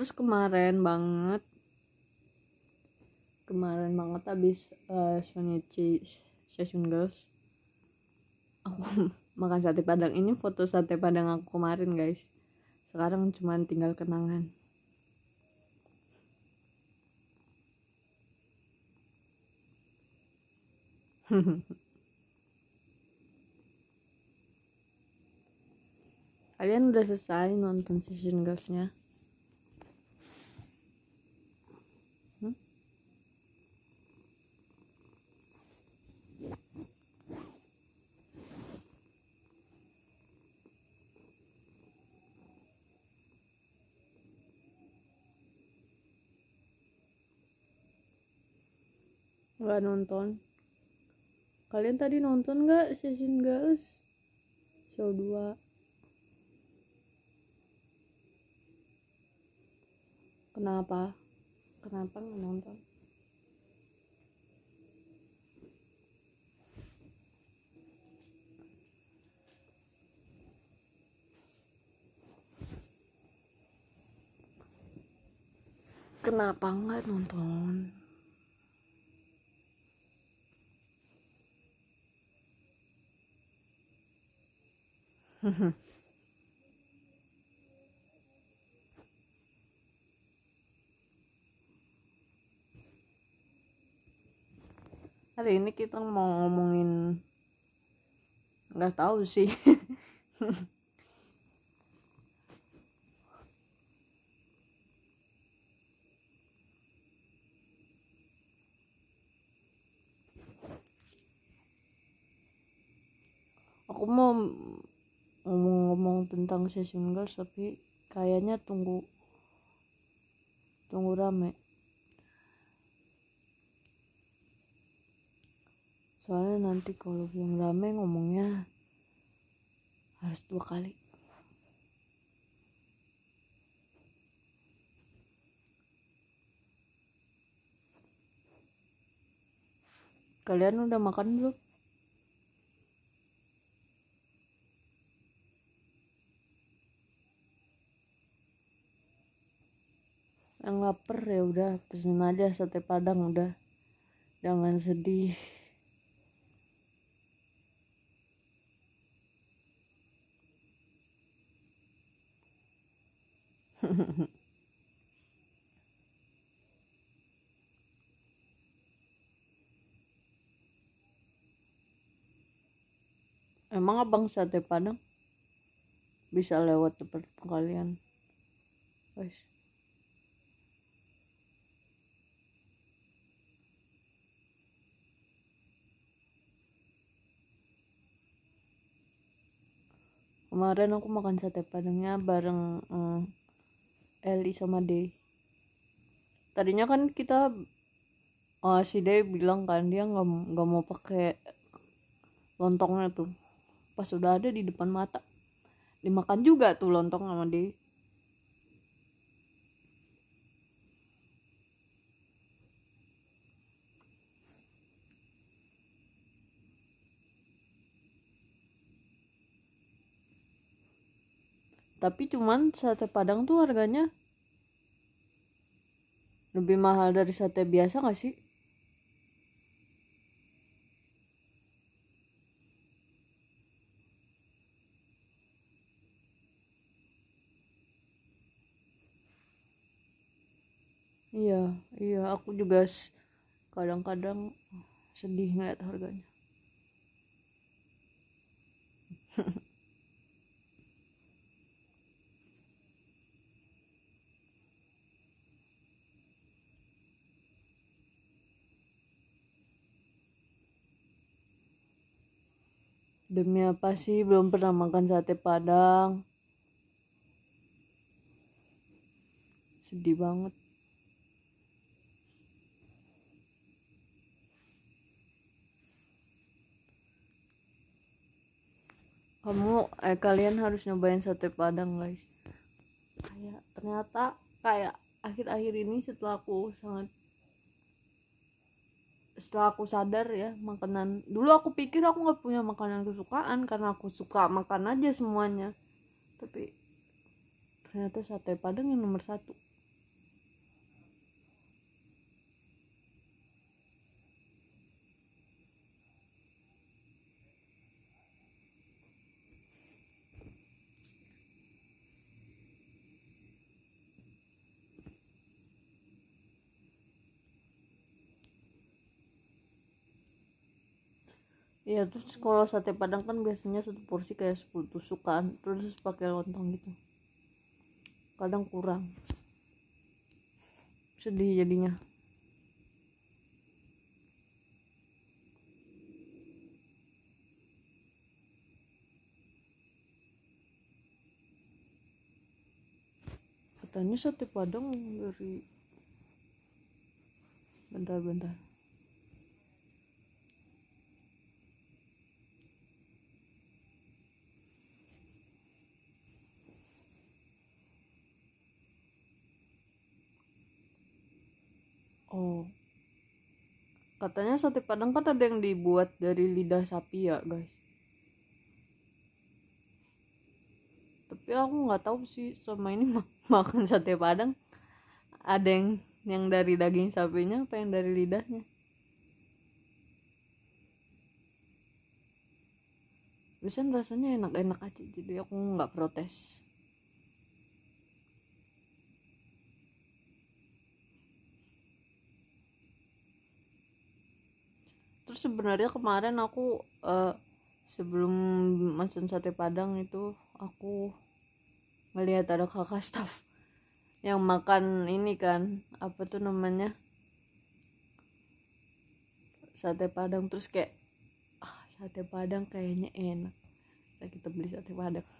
terus kemarin banget kemarin banget abis uh, eh, Shonichi Session Girls aku makan sate padang ini foto sate padang aku kemarin guys sekarang cuman tinggal kenangan kalian udah selesai nonton season girlsnya nggak nonton kalian tadi nonton nggak season guys show 2 kenapa kenapa nggak nonton kenapa nggak nonton hari ini kita mau ngomongin nggak tahu sih aku mau ngomong-ngomong tentang sesi single tapi kayaknya tunggu tunggu rame soalnya nanti kalau belum rame ngomongnya harus dua kali kalian udah makan belum yang lapar ya udah pesen aja sate padang udah jangan sedih Emang abang sate padang bisa lewat tempat kalian, guys. kemarin aku makan sate padangnya bareng mm, Eli sama D tadinya kan kita uh, si D bilang kan dia nggak nggak mau pakai lontongnya tuh pas sudah ada di depan mata dimakan juga tuh lontong sama D tapi cuman sate padang tuh harganya lebih mahal dari sate biasa gak sih? Iya, iya aku juga kadang-kadang sedih ngeliat harganya. demi apa sih belum pernah makan sate padang sedih banget kamu eh kalian harus nyobain sate padang guys kayak ternyata kayak akhir-akhir ini setelah aku sangat setelah aku sadar ya makanan dulu aku pikir aku nggak punya makanan kesukaan karena aku suka makan aja semuanya tapi ternyata sate padang yang nomor satu Iya terus kalau sate padang kan biasanya satu porsi kayak 10 tusukan terus pakai lontong gitu kadang kurang sedih jadinya katanya sate padang dari bentar-bentar oh katanya sate padang kan ada yang dibuat dari lidah sapi ya guys tapi aku nggak tahu sih sama ini mak makan sate padang ada yang yang dari daging sapinya apa yang dari lidahnya biasanya rasanya enak-enak aja jadi aku nggak protes terus sebenarnya kemarin aku uh, sebelum masuk sate padang itu aku melihat ada kakak staff yang makan ini kan apa tuh namanya sate padang terus kayak ah, sate padang kayaknya enak kita beli sate padang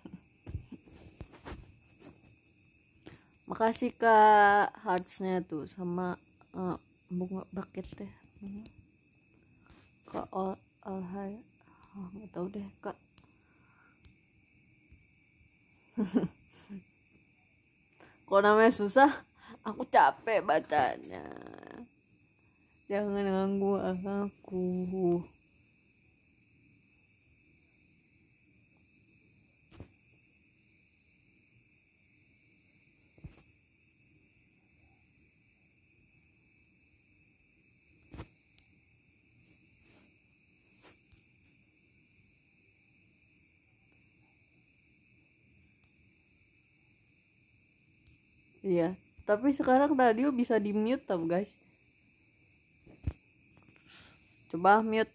makasih kak heartsnya tuh sama uh, bunga bucket teh ke all al oh, nggak tahu deh kak kalau namanya susah aku capek bacanya jangan ganggu aku Iya, tapi sekarang radio bisa di mute tau guys. Coba mute.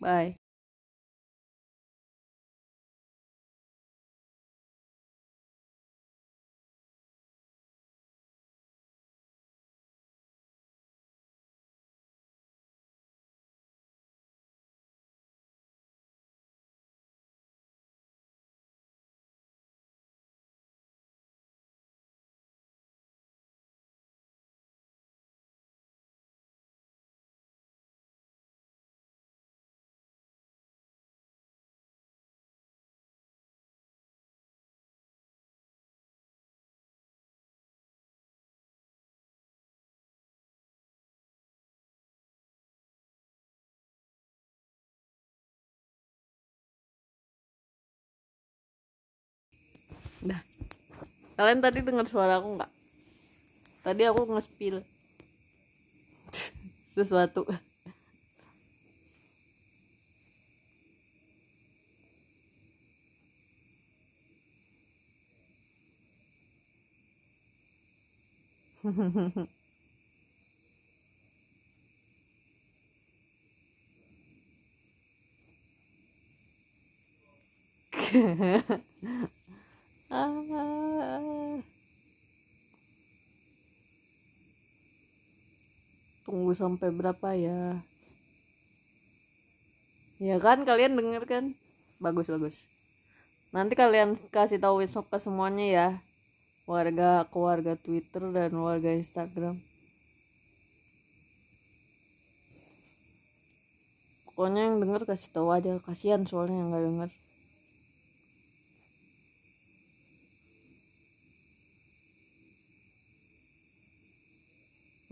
Bye. Kalian tadi dengar suara aku nggak? Tadi aku nge-spill sesuatu. Hehehe tunggu sampai berapa ya ya kan kalian denger kan bagus bagus nanti kalian kasih tahu besok ke semuanya ya warga keluarga Twitter dan warga Instagram pokoknya yang denger kasih tahu aja kasihan soalnya yang nggak denger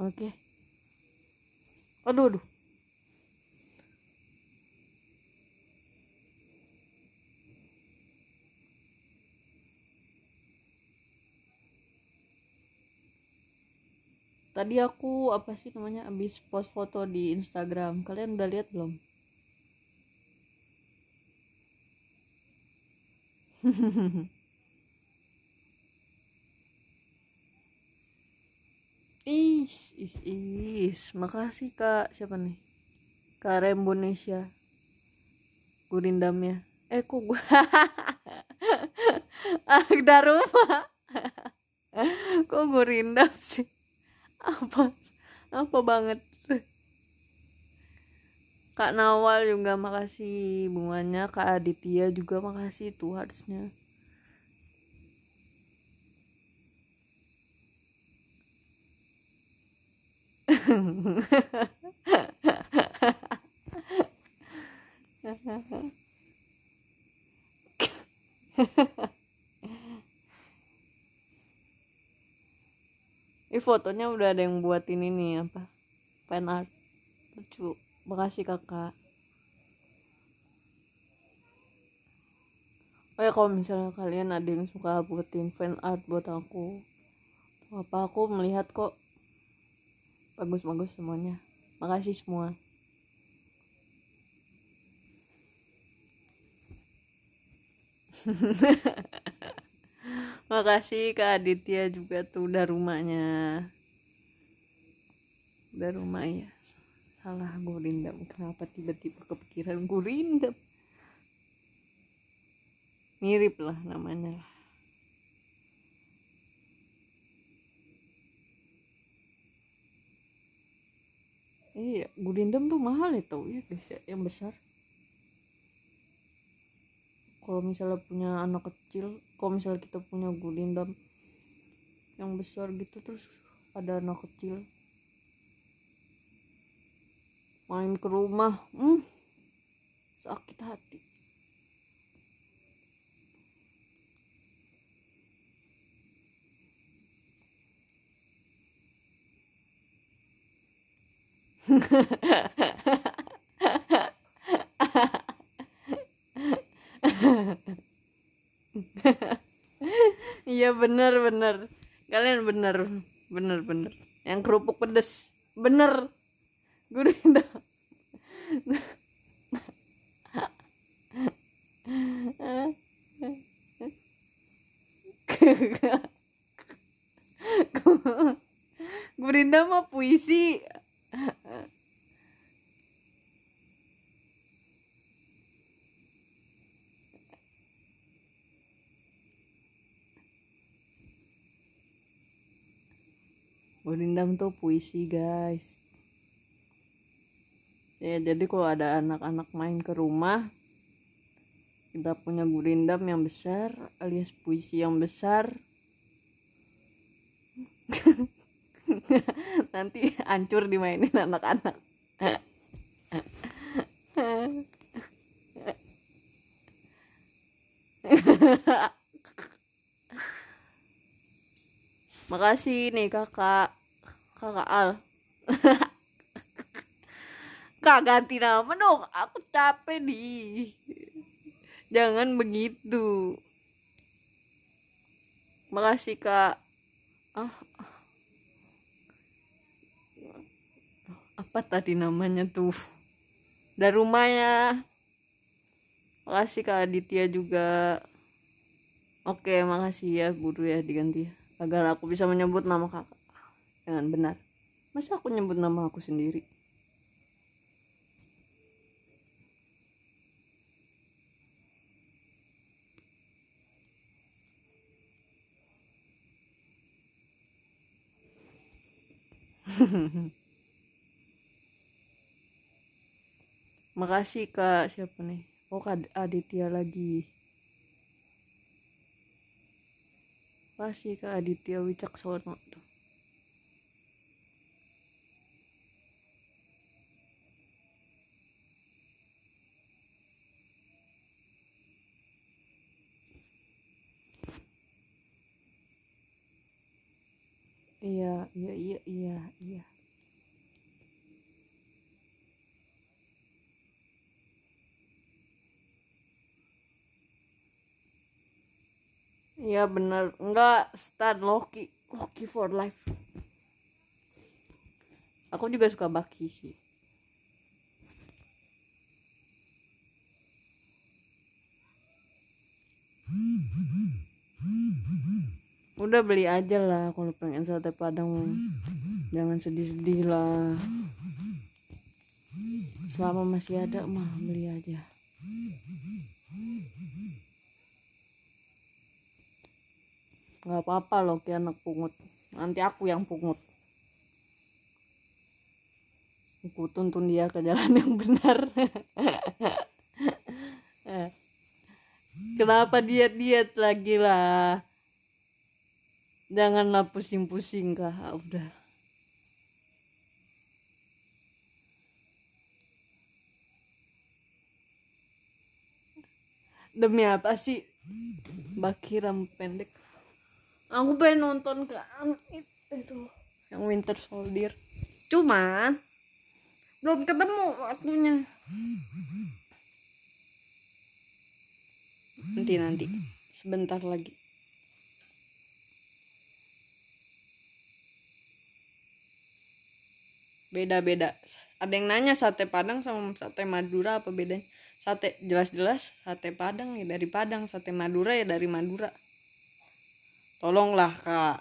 Oke. Okay. Aduh, aduh. Tadi aku apa sih namanya habis post foto di Instagram. Kalian udah lihat belum? Hehehe Ih, ih, ih, Makasih kak. Siapa nih? Kak Rembonesia. Gurindamnya. Eh, kok gue. Agda rumah. kok gurindam sih? Apa? Apa banget? Kak Nawal juga makasih bunganya, Kak Aditya juga makasih tuh harusnya. Ini fotonya udah ada yang buatin ini apa? Fan art. Lucu. Makasih kakak. Oh ya kalau misalnya kalian ada yang suka buatin fan art buat aku. Apa aku melihat kok bagus-bagus semuanya makasih semua makasih kak Aditya juga tuh udah rumahnya udah rumah ya salah gue rindam kenapa tiba-tiba kepikiran gue rindam mirip lah namanya lah iya gulindam tuh mahal itu ya guys ya, yang besar kalau misalnya punya anak kecil kalau misalnya kita punya gulindam yang besar gitu terus ada anak kecil main ke rumah hmm sakit hati Iya bener bener Kalian bener Bener bener Yang kerupuk pedes Bener Gurita Gurinda mah puisi Gurindam tuh puisi guys ya jadi kalau ada anak-anak main ke rumah kita punya gurindam yang besar alias puisi yang besar nanti hancur dimainin anak-anak makasih nih kakak kakak Al kak ganti nama dong aku capek nih jangan begitu makasih kak ah apa tadi namanya tuh dan rumahnya makasih kak Aditya juga oke makasih ya guru ya diganti ya. agar aku bisa menyebut nama kakak dengan benar masa aku nyebut nama aku sendiri makasih kak siapa nih oh kak Aditya lagi makasih kak Aditya Wicaksono tuh Iya, iya, iya, iya, iya. Iya bener Enggak Stan Loki Loki for life Aku juga suka Baki sih Udah beli aja lah kalau pengen sate padang Jangan sedih-sedih lah Selama masih ada mah beli aja nggak apa-apa loh ki pungut nanti aku yang pungut aku tuntun dia ke jalan yang benar kenapa diet-diet lagi lah janganlah pusing-pusing kah udah demi apa sih bakiran pendek aku pengen nonton ke itu yang Winter Soldier cuma belum ketemu waktunya nanti nanti sebentar lagi beda-beda ada yang nanya sate padang sama sate madura apa bedanya sate jelas-jelas sate padang ya dari padang sate madura ya dari madura Tolonglah kak.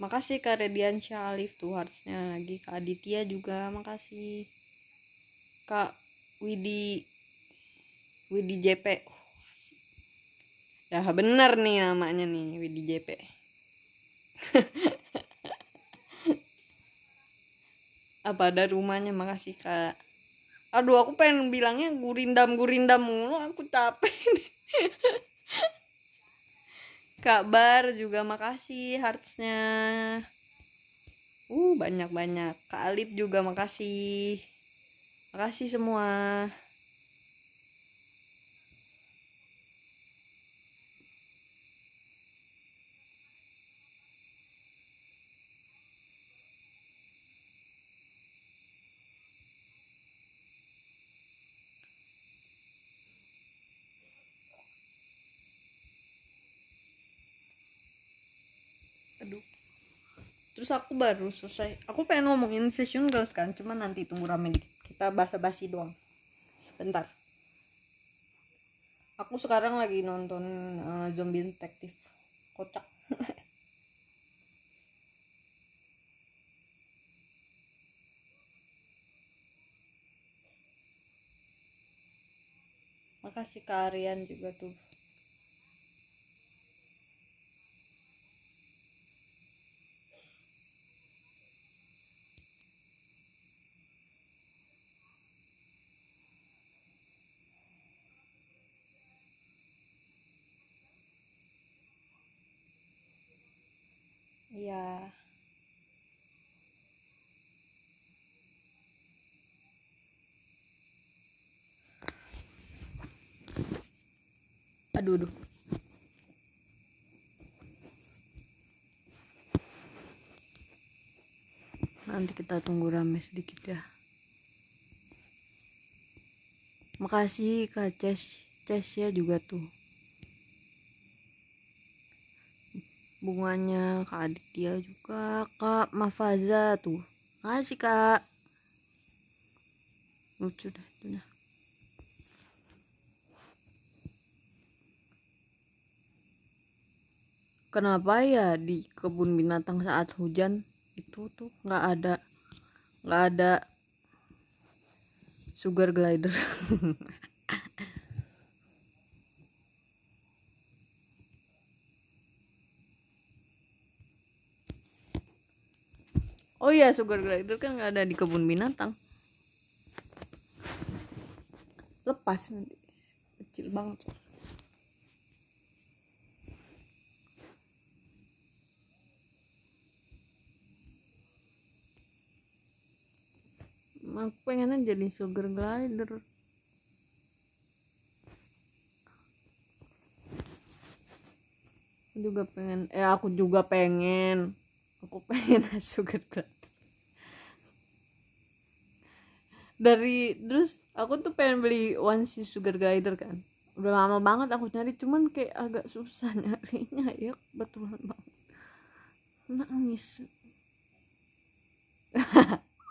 Makasih Kak Rediansyah Alif tuh harusnya lagi Kak Aditya juga makasih. Kak Widi Widi JP. Oh, Dah bener nih namanya nih Widi JP. Apa ada rumahnya makasih Kak aduh aku pengen bilangnya gurindam gurindam mulu aku capek nih kabar juga makasih heartsnya uh banyak banyak kak Alip juga makasih makasih semua terus aku baru selesai aku pengen ngomongin session girls kan cuma nanti tunggu rame dikit kita basa-basi doang sebentar aku sekarang lagi nonton uh, zombie detektif kocak makasih Kak juga tuh aduh aduh nanti kita tunggu rame sedikit ya makasih kak Ces Ces ya juga tuh bunganya kak Aditya juga kak Mafaza tuh makasih kak lucu dah itu dah kenapa ya di kebun binatang saat hujan itu tuh nggak ada nggak ada sugar glider Oh iya sugar glider kan nggak ada di kebun binatang lepas nanti kecil banget aku pengennya jadi sugar glider aku juga pengen eh aku juga pengen aku pengen sugar glider dari terus aku tuh pengen beli one si sugar glider kan udah lama banget aku nyari cuman kayak agak susah nyarinya ya kebetulan banget nangis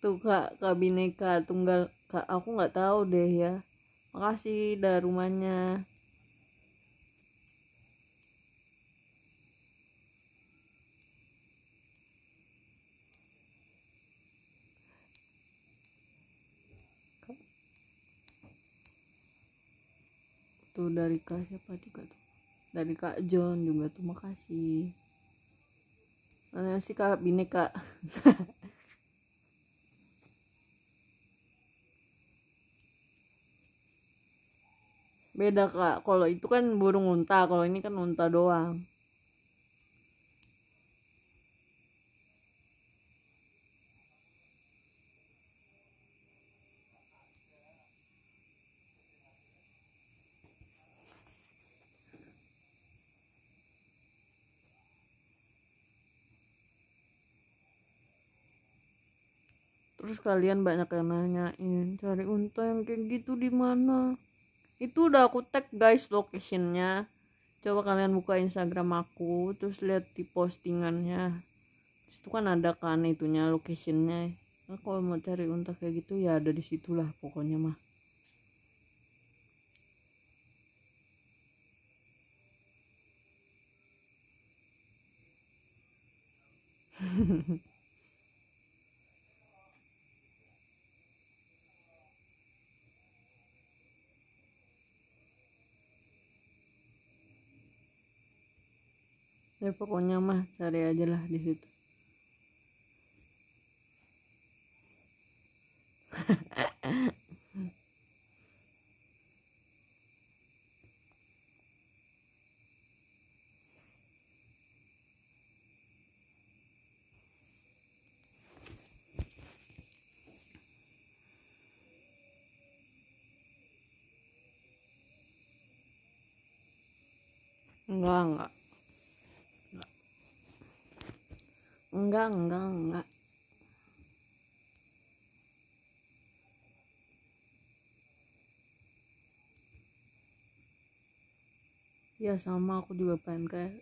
tuh kak kak bineka tunggal kak aku nggak tahu deh ya makasih dah rumahnya tuh dari kak siapa juga tuh dari kak John juga tuh makasih makasih kak bineka beda kak kalau itu kan burung unta kalau ini kan unta doang terus kalian banyak yang nanyain cari unta yang kayak gitu di mana itu udah aku tag guys locationnya coba kalian buka instagram aku terus lihat di postingannya itu kan ada kan itunya locationnya nah, kalau mau cari unta kayak gitu ya ada disitulah pokoknya mah ya pokoknya mah cari aja lah di situ enggak enggak enggak enggak enggak ya sama aku juga pengen kayak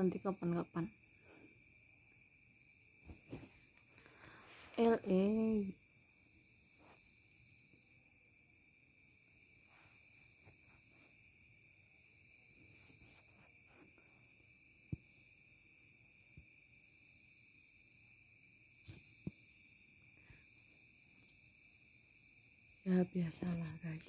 nanti kapan-kapan LE ya biasalah guys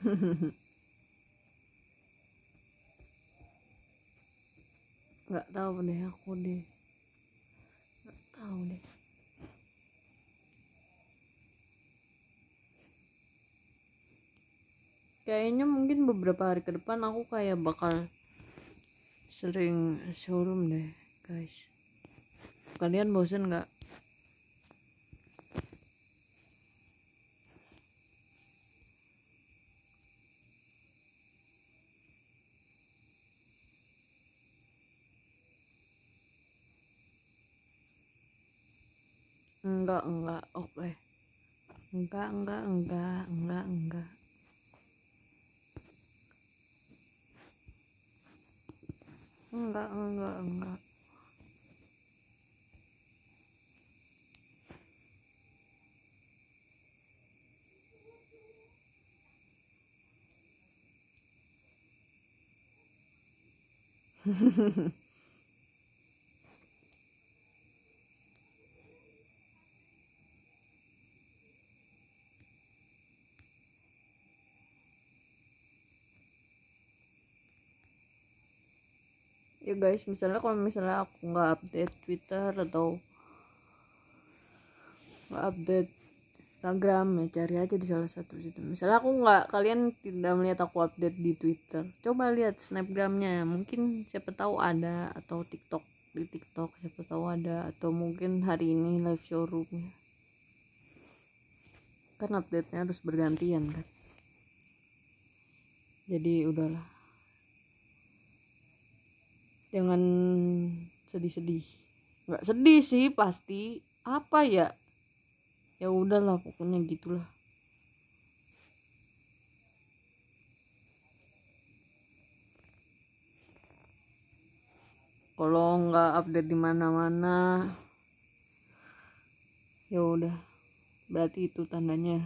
nggak tahu deh aku deh nggak tahu deh kayaknya mungkin beberapa hari ke depan aku kayak bakal sering showroom deh guys kalian bosen nggak enggak enggak oke okay. enggak enggak enggak enggak enggak 嗯，个嗯个嗯个。呵呵呵呵。ya guys misalnya kalau misalnya aku nggak update Twitter atau nggak update Instagram ya cari aja di salah satu situ misalnya aku nggak kalian tidak melihat aku update di Twitter coba lihat snapgramnya mungkin siapa tahu ada atau TikTok di TikTok siapa tahu ada atau mungkin hari ini live showroomnya kan update-nya harus bergantian kan jadi udahlah jangan sedih-sedih nggak sedih sih pasti apa ya ya udahlah pokoknya gitulah kalau nggak update di mana-mana ya udah berarti itu tandanya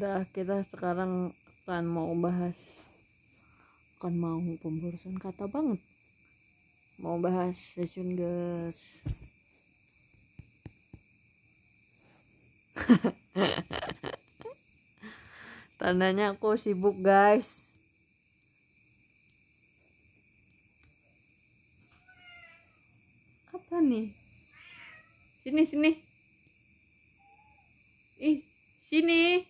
udah kita sekarang kan mau bahas kan mau pemborosan kata banget mau bahas session guys tandanya aku sibuk guys apa nih sini sini ih sini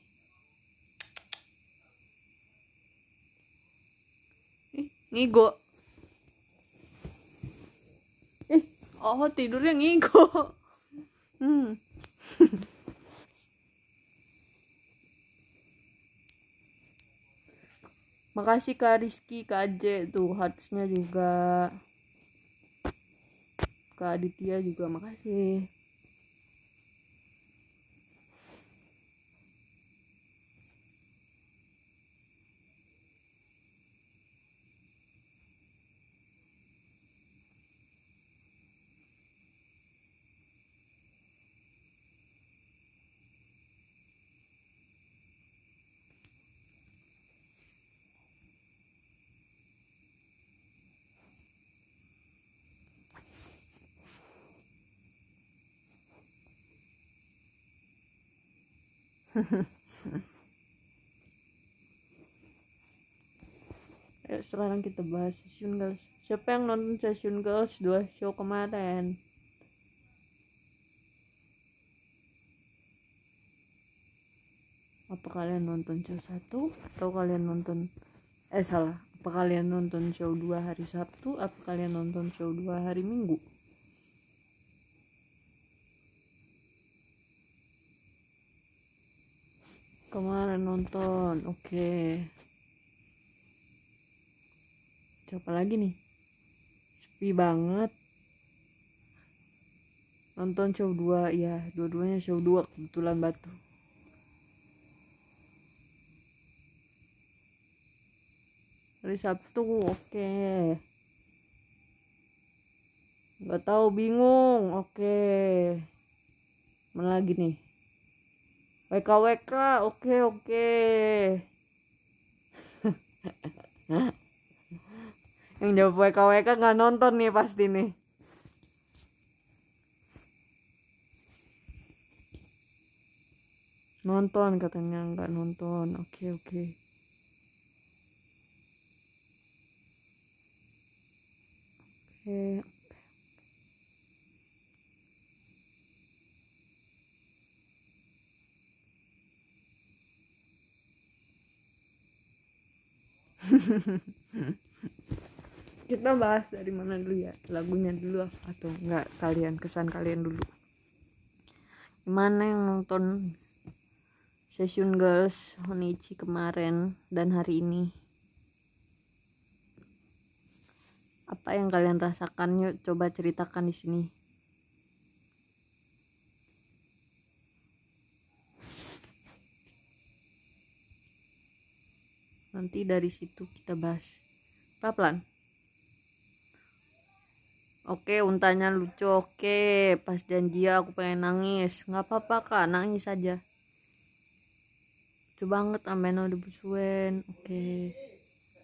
ngigo eh oh tidurnya ngigo hmm Makasih Kak Rizky, Kak J tuh heartsnya juga. Kak Aditya juga makasih. Ayo sekarang kita bahas Session Girls. Siapa yang nonton Session Girls dua show kemarin? Apa kalian nonton show satu atau kalian nonton eh salah, apa kalian nonton show dua hari Sabtu, apa kalian nonton show dua hari Minggu? kemarin nonton oke okay. coba lagi nih sepi banget nonton show 2 ya dua-duanya show 2 kebetulan batu hari Sabtu oke okay. nggak tahu bingung oke okay. mana lagi nih WK WK oke oke okay. yang jawab WK WK nggak nonton nih pasti nih nonton katanya nggak nonton oke oke oke kita bahas dari mana dulu ya lagunya dulu ah, atau enggak kalian kesan kalian dulu gimana yang nonton session girls Honichi kemarin dan hari ini apa yang kalian rasakan yuk coba ceritakan di sini nanti dari situ kita bahas pelan-pelan Oke, untanya lucu. Oke, pas janji aku pengen nangis. Nggak apa-apa, Kak. Nangis aja. Lucu banget amben udah busuen. Oke.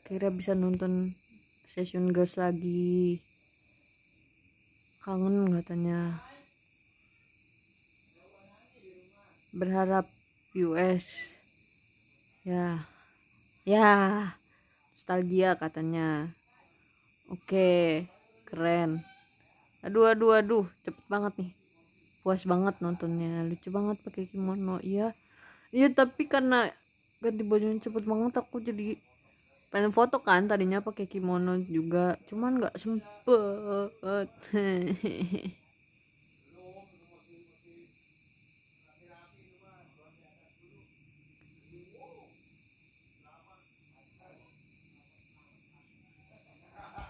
Kira bisa nonton session girls lagi. Kangen katanya. Berharap US. Ya ya nostalgia katanya oke keren aduh aduh aduh cepet banget nih puas banget nontonnya lucu banget pakai kimono iya iya tapi karena ganti bajunya cepet banget aku jadi pengen foto kan tadinya pakai kimono juga cuman nggak sempet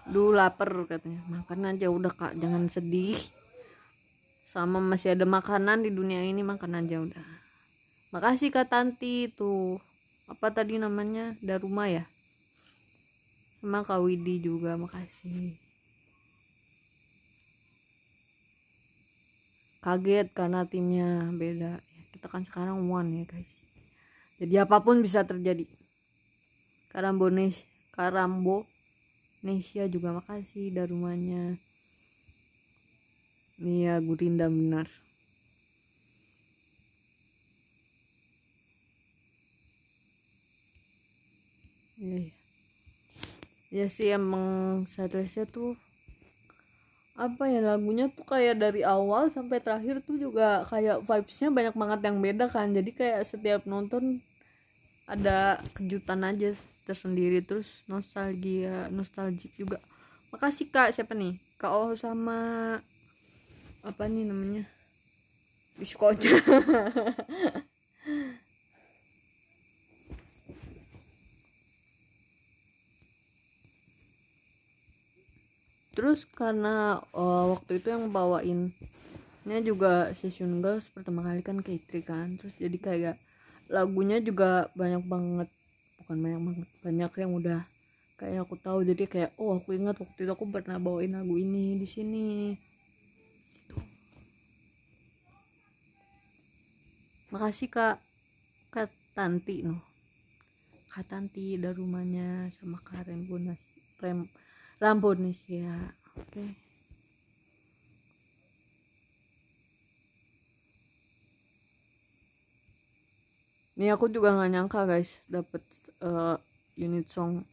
lu lapar katanya makan aja udah kak jangan sedih sama masih ada makanan di dunia ini makan aja udah makasih kak Tanti tuh apa tadi namanya Daruma ya sama kak Widi juga makasih kaget karena timnya beda ya, kita kan sekarang one ya guys jadi apapun bisa terjadi karambones karambo Nesya juga makasih dari rumahnya Iya Gurinda benar Iya ya. ya sih emang setlistnya tuh apa ya lagunya tuh kayak dari awal sampai terakhir tuh juga kayak vibesnya banyak banget yang beda kan jadi kayak setiap nonton ada kejutan aja tersendiri terus nostalgia nostalgia juga makasih kak siapa nih kak Oh sama apa nih namanya biskoja terus karena uh, waktu itu yang bawainnya juga Session Girls pertama kali kan ke kan terus jadi kayak lagunya juga banyak banget bukan banyak banget banyak yang udah kayak aku tahu jadi kayak oh aku ingat waktu itu aku pernah bawain lagu ini di sini gitu. makasih kak kak Tanti no kak Tanti dari rumahnya sama kak Rembonas Rem Rambonis ya oke okay. Ini aku juga nggak nyangka guys dapat uh, unit song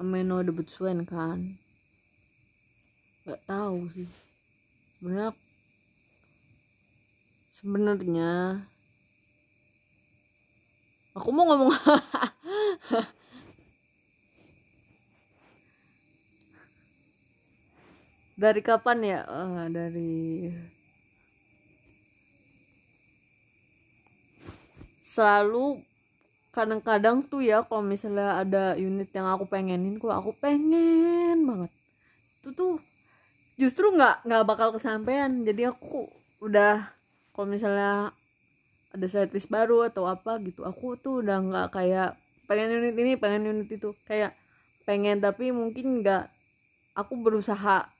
Ameno debut Swen kan nggak tahu sih sebenarnya sebenarnya aku mau ngomong dari kapan ya uh, dari selalu kadang-kadang tuh ya kalau misalnya ada unit yang aku pengenin kalau aku pengen banget itu tuh justru nggak nggak bakal kesampaian jadi aku udah kalau misalnya ada setlist baru atau apa gitu aku tuh udah nggak kayak pengen unit ini pengen unit itu kayak pengen tapi mungkin nggak aku berusaha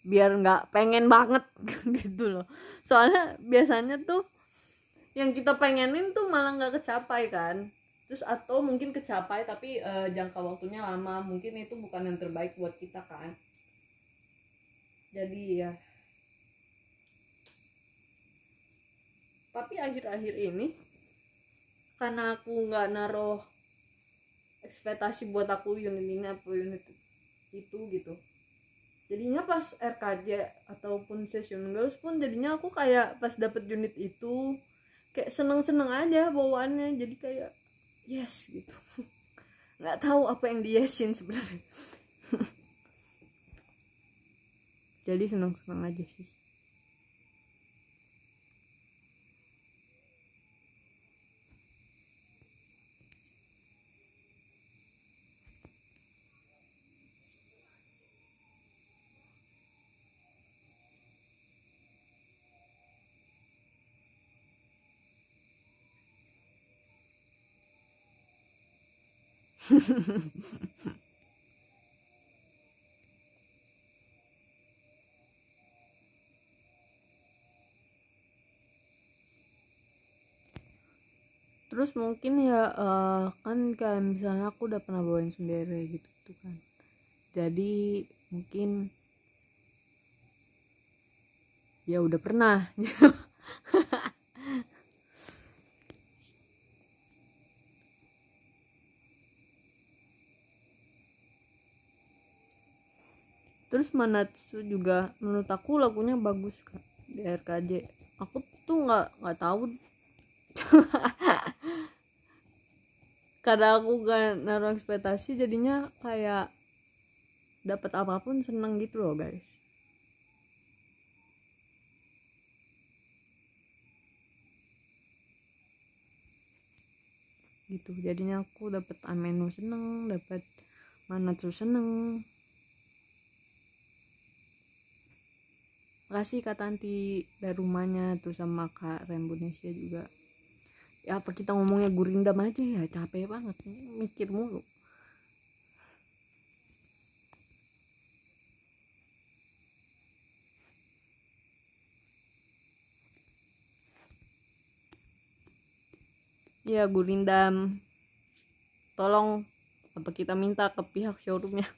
biar nggak pengen banget gitu loh soalnya biasanya tuh yang kita pengenin tuh malah nggak kecapai kan terus atau mungkin kecapai tapi uh, jangka waktunya lama mungkin itu bukan yang terbaik buat kita kan jadi ya tapi akhir-akhir ini karena aku nggak naruh ekspektasi buat aku unit ini apa unit itu gitu jadinya pas RKJ ataupun session girls pun jadinya aku kayak pas dapet unit itu kayak seneng-seneng aja bawaannya jadi kayak yes gitu nggak tahu apa yang yesin sebenarnya jadi seneng-seneng aja sih terus mungkin ya uh, kan kayak misalnya aku udah pernah bawain sendiri gitu tuh gitu kan jadi mungkin ya udah pernah terus Manatsu juga menurut aku lagunya bagus kak di RKJ aku tuh nggak nggak tahu karena aku gak naruh ekspektasi jadinya kayak dapat apapun seneng gitu loh guys gitu jadinya aku dapat ameno seneng dapat manatsu seneng makasih kak Tanti dari rumahnya tuh sama kak Rembonesia juga ya apa kita ngomongnya gurindam aja ya capek banget mikir mulu ya gurindam tolong apa kita minta ke pihak showroomnya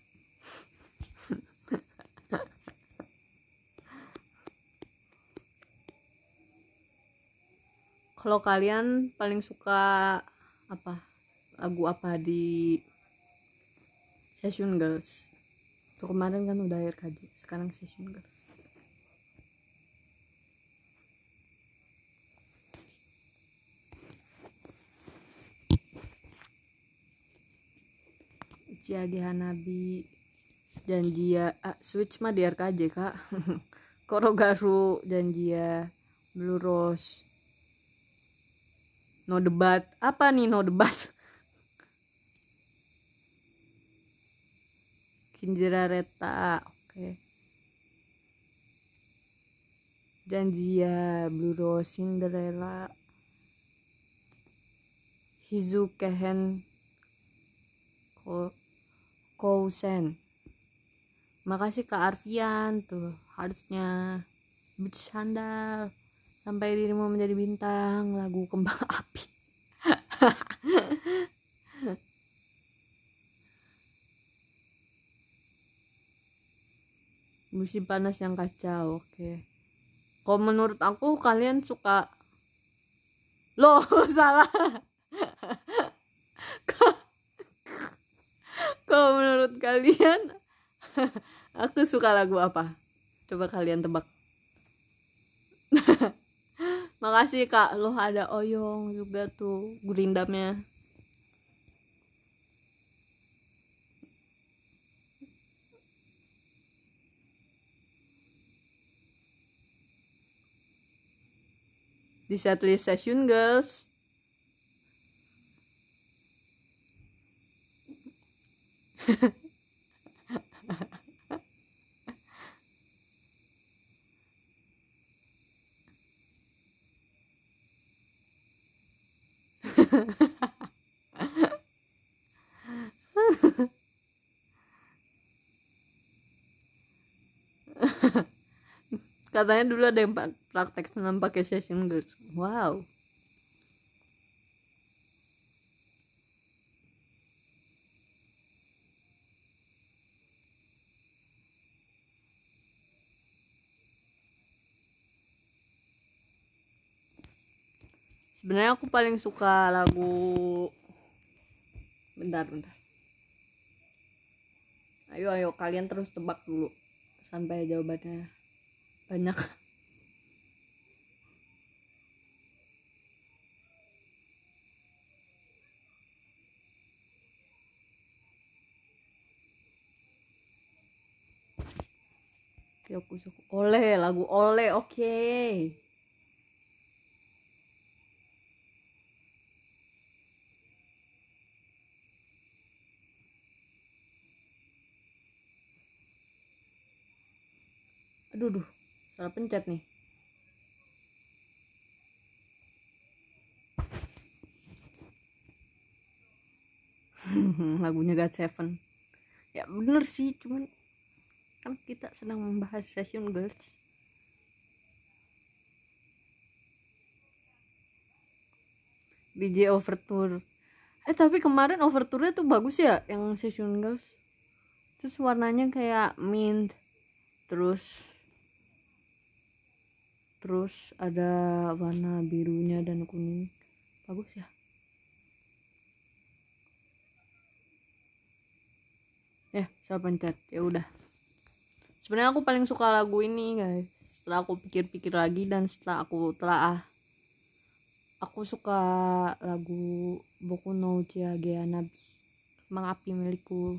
kalau kalian paling suka apa lagu apa di session girls tuh kemarin kan udah air kaji sekarang session girls Uci Hanabi janji ya ah, switch mah di RKJ kak Korogaru janji ya Blue Rose no debat apa nih no debat Kinjera Reta oke okay. ya Blue Rose Cinderella Hizukehen Kousen Makasih Kak Arfian tuh harusnya bercanda sandal sampai dirimu menjadi bintang lagu kembang api musim panas yang kacau oke okay. kalau menurut aku kalian suka loh salah kalau menurut kalian aku suka lagu apa coba kalian tebak Makasih Kak, loh ada Oyong juga tuh gurindamnya. Di setlist session girls. Hehehe katanya dulu ada yang praktek senam pakai session girls wow sebenarnya aku paling suka lagu bentar bentar ayo ayo kalian terus tebak dulu sampai jawabannya banyak suka oleh lagu oleh oke okay. aduh duh salah pencet nih lagunya God Seven ya bener sih cuman kan kita sedang membahas session girls DJ Overture eh tapi kemarin Overture tuh bagus ya yang session girls terus warnanya kayak mint terus terus ada warna birunya dan kuning bagus ya ya eh, saya pencet ya udah sebenarnya aku paling suka lagu ini guys setelah aku pikir-pikir lagi dan setelah aku telah aku suka lagu Boku no Chiage Anabi Mang Milikku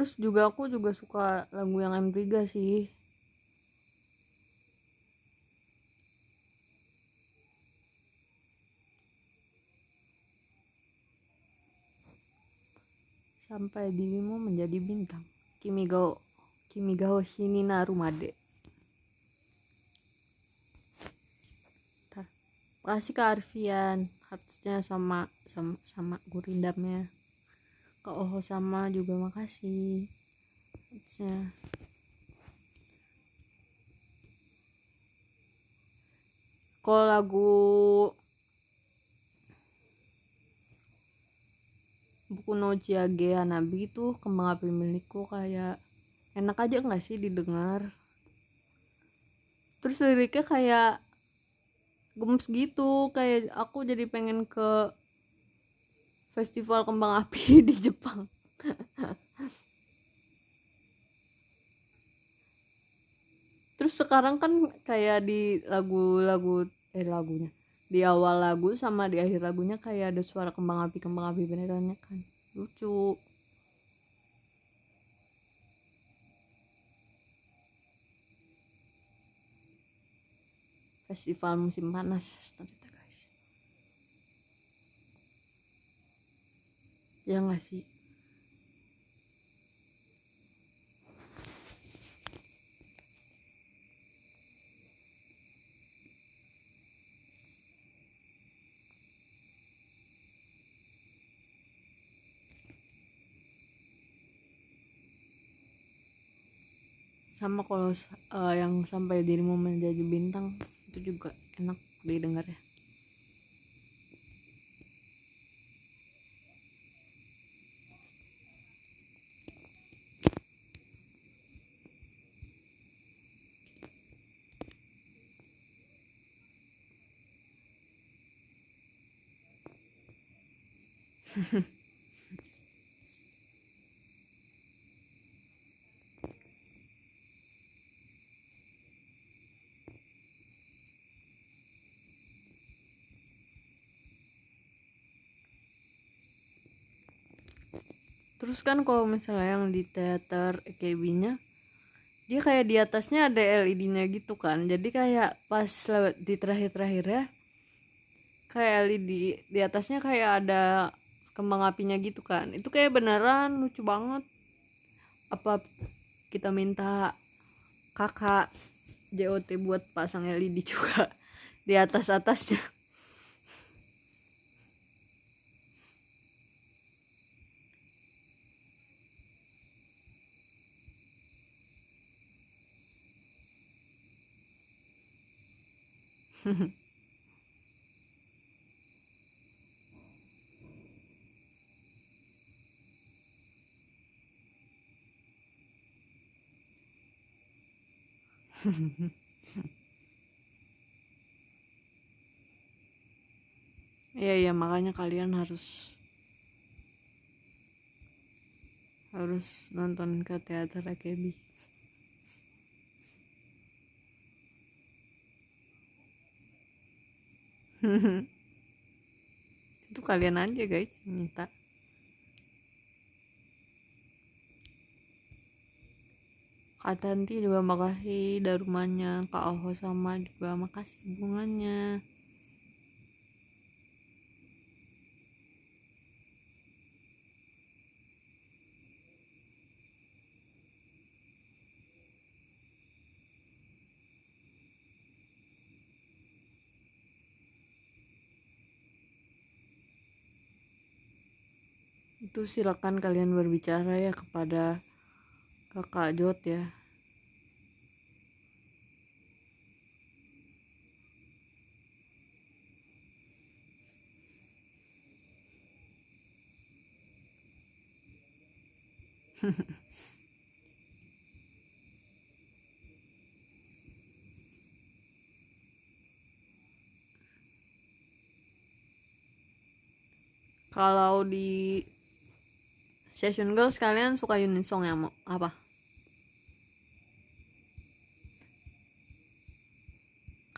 terus juga aku juga suka lagu yang M3 sih sampai dirimu menjadi bintang Kimigao Kimigao Shinina Rumade Ntar. kasih ke Arfian harusnya sama sama sama gurindamnya Kak Oho sama juga makasih ya kalau lagu buku Noji Gea Nabi itu kembang api milikku kayak enak aja nggak sih didengar terus liriknya kayak gemes gitu kayak aku jadi pengen ke festival kembang api di Jepang terus sekarang kan kayak di lagu-lagu eh lagunya di awal lagu sama di akhir lagunya kayak ada suara kembang api kembang api benerannya kan lucu festival musim panas ya nggak sih sama kalau uh, yang sampai dirimu menjadi bintang itu juga enak didengar ya Terus kan kalau misalnya yang di teater EKB-nya dia kayak di atasnya ada LED-nya gitu kan. Jadi kayak pas lewat di terakhir terakhir ya kayak LED di atasnya kayak ada kembang apinya gitu kan itu kayak beneran lucu banget apa kita minta kakak JOT buat pasang LED juga di atas atasnya Iya iya makanya kalian harus harus nonton ke teater AKB. Itu kalian aja guys minta. Kak Tanti juga makasih darumannya Kak Oho sama juga makasih bunganya itu silakan kalian berbicara ya kepada kakak Jot ya Kalau di Session Girls kalian suka unit song yang apa?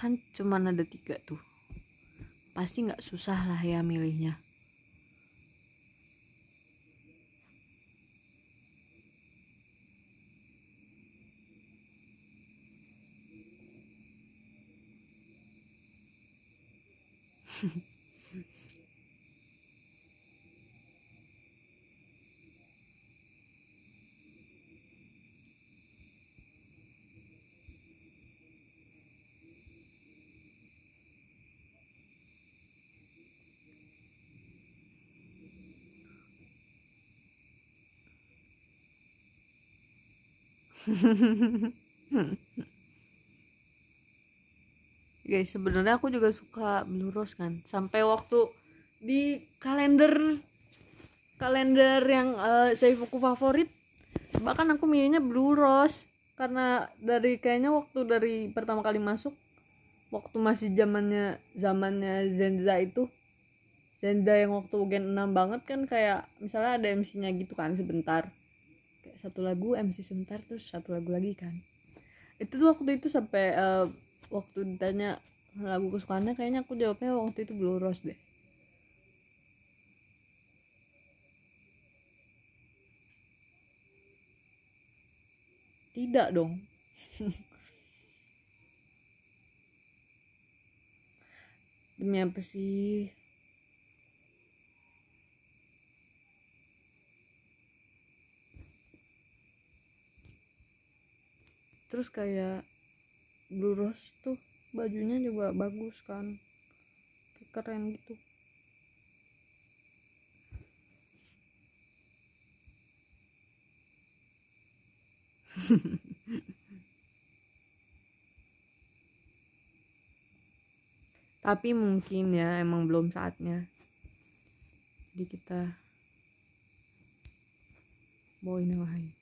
kan cuma ada tiga tuh pasti nggak susah lah ya milihnya guys sebenarnya aku juga suka blue rose kan sampai waktu di kalender kalender yang uh, eh, fokus favorit bahkan aku milihnya blue rose karena dari kayaknya waktu dari pertama kali masuk waktu masih zamannya zamannya Zenza itu Zenza yang waktu gen 6 banget kan kayak misalnya ada MC-nya gitu kan sebentar kayak satu lagu MC sebentar terus satu lagu lagi kan itu tuh waktu itu sampai uh, waktu ditanya lagu kesukaannya kayaknya aku jawabnya waktu itu Blue Rose deh tidak dong demi apa sih terus kayak Blue Rose tuh bajunya juga bagus kan keren gitu tapi mungkin ya emang belum saatnya jadi kita bawain yang lain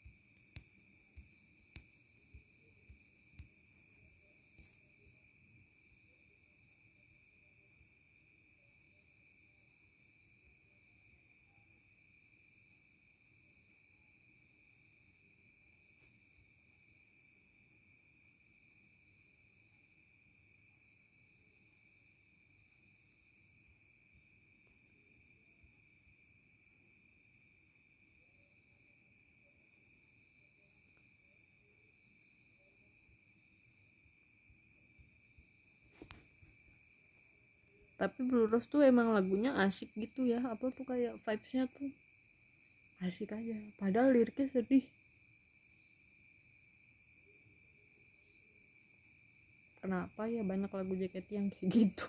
tapi Blue Rose tuh emang lagunya asik gitu ya apa tuh kayak vibesnya tuh asik aja padahal liriknya sedih kenapa ya banyak lagu JKT yang kayak gitu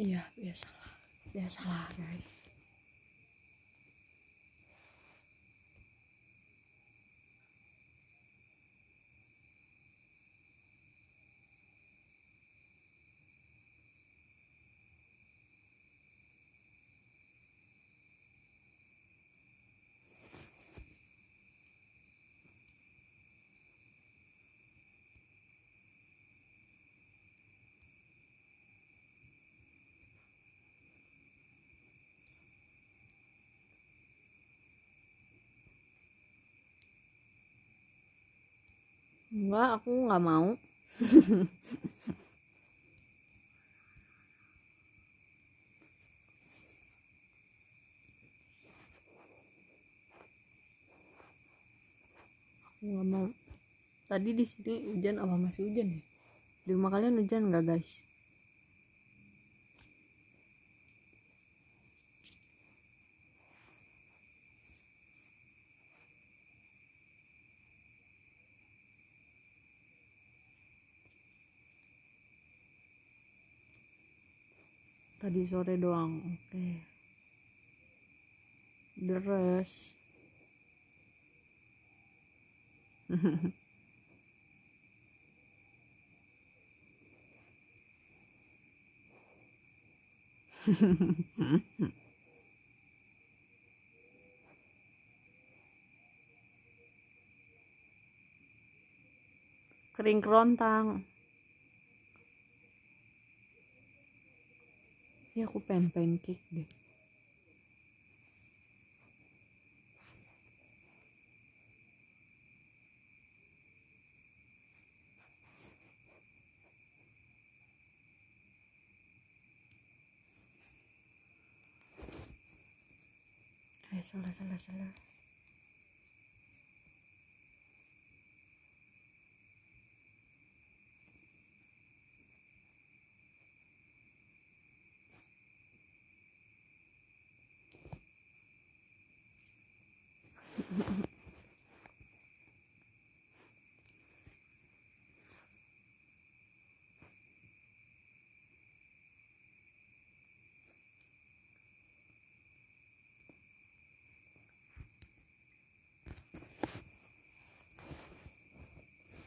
iya biasalah biasalah guys Enggak, aku nggak mau. aku nggak mau. Tadi di sini hujan apa masih hujan ya? Di rumah kalian hujan nggak guys? tadi sore doang oke okay. the kering kerontang ya aku pengen pancake deh salah, salah, salah.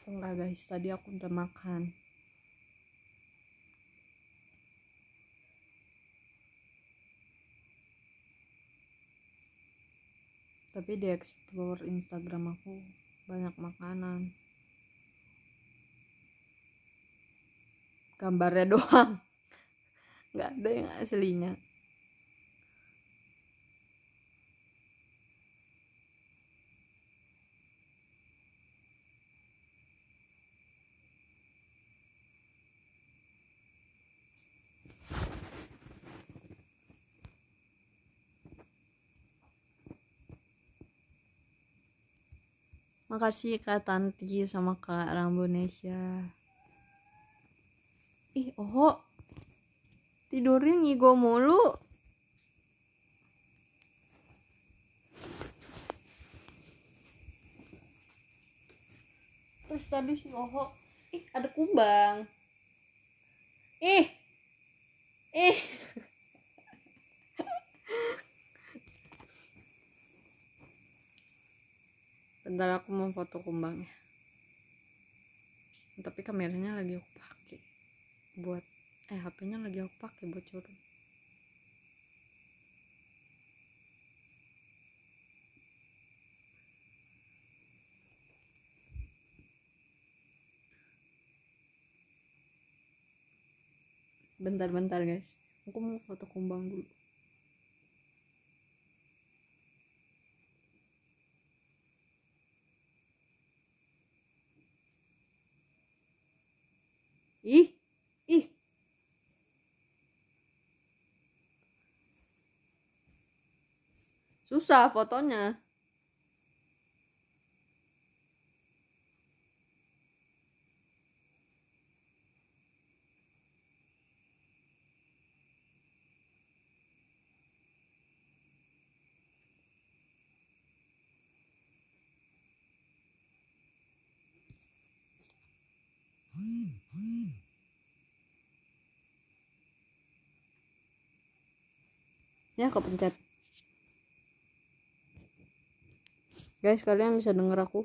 enggak guys tadi aku udah makan tapi di explore Instagram aku banyak makanan gambarnya doang nggak ada yang aslinya Makasih Kak Tanti sama Kak Rambonesia. Ih, oh Tidurnya ngigo mulu. Terus tadi si Oho, ih ada kumbang. Ih. Ih. bentar aku mau foto kumbang ya tapi kameranya lagi aku pakai buat eh HP-nya lagi aku pakai buat curun bentar-bentar guys aku mau foto kumbang dulu Ih, ih. Susah fotonya. ya pencet. guys kalian bisa denger aku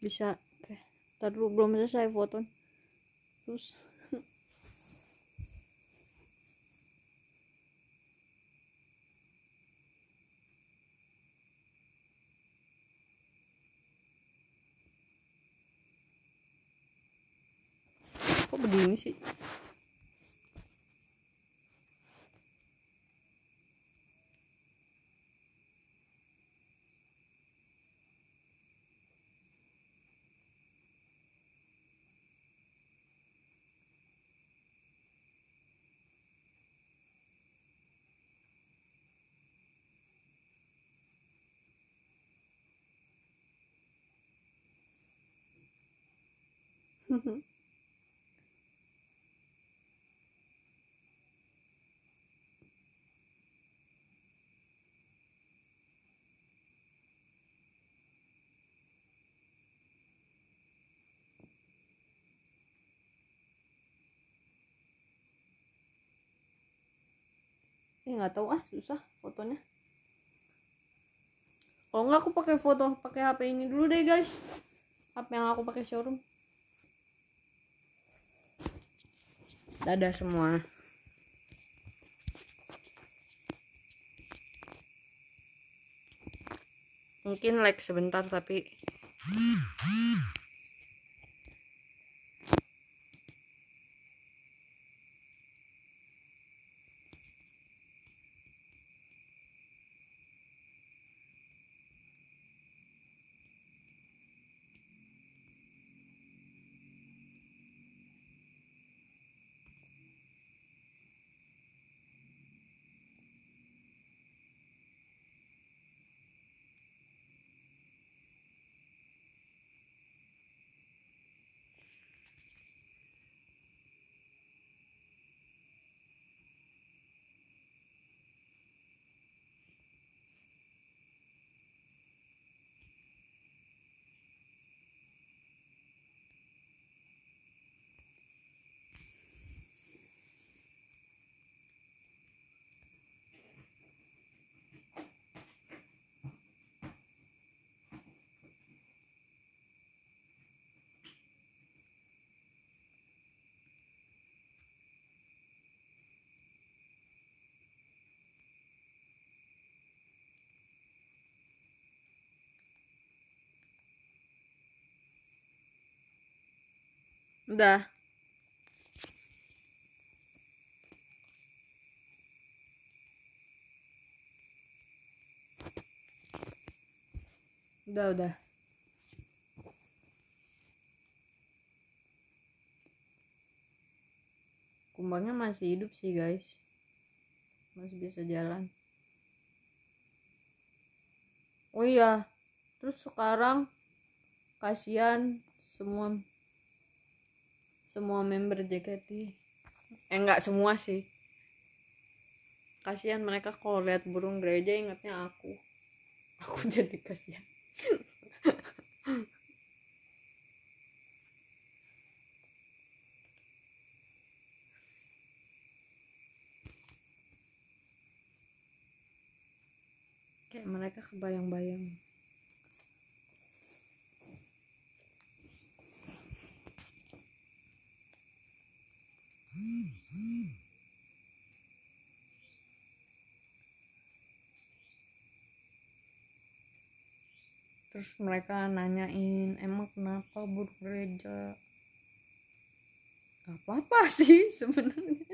bisa oke okay. dulu belum selesai foto. terus 味しい。Mm-hmm. eh nggak tahu ah susah fotonya kalau nggak aku pakai foto pakai HP ini dulu deh guys HP yang aku pakai showroom dadah semua mungkin like sebentar tapi Udah. Udah, udah. Kumbangnya masih hidup sih, guys. Masih bisa jalan. Oh iya. Terus sekarang kasihan semua semua member JKT eh enggak semua sih kasihan mereka kalau lihat burung gereja ingatnya aku aku jadi kasihan kayak mereka kebayang-bayang terus mereka nanyain emang kenapa buruk gereja gak apa-apa sih sebenarnya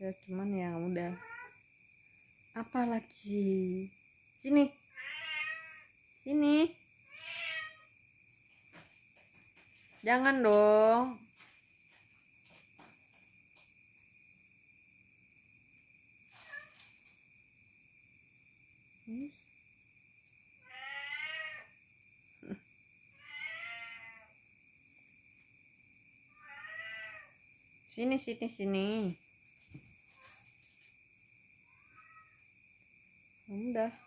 ya cuman ya udah apalagi sini Sini. Jangan dong. Sini, sini, sini. Udah.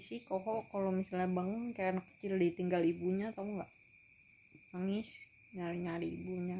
sih Koko kalau misalnya bangun kayak anak kecil ditinggal ibunya tau nggak nangis nyari-nyari ibunya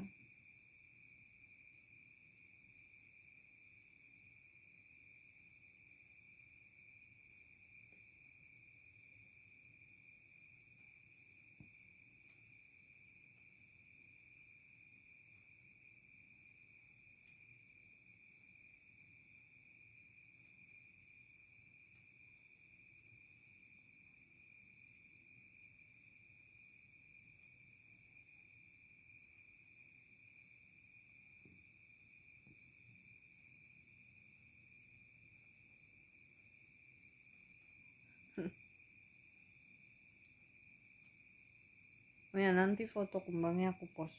Oh ya nanti foto kembangnya aku post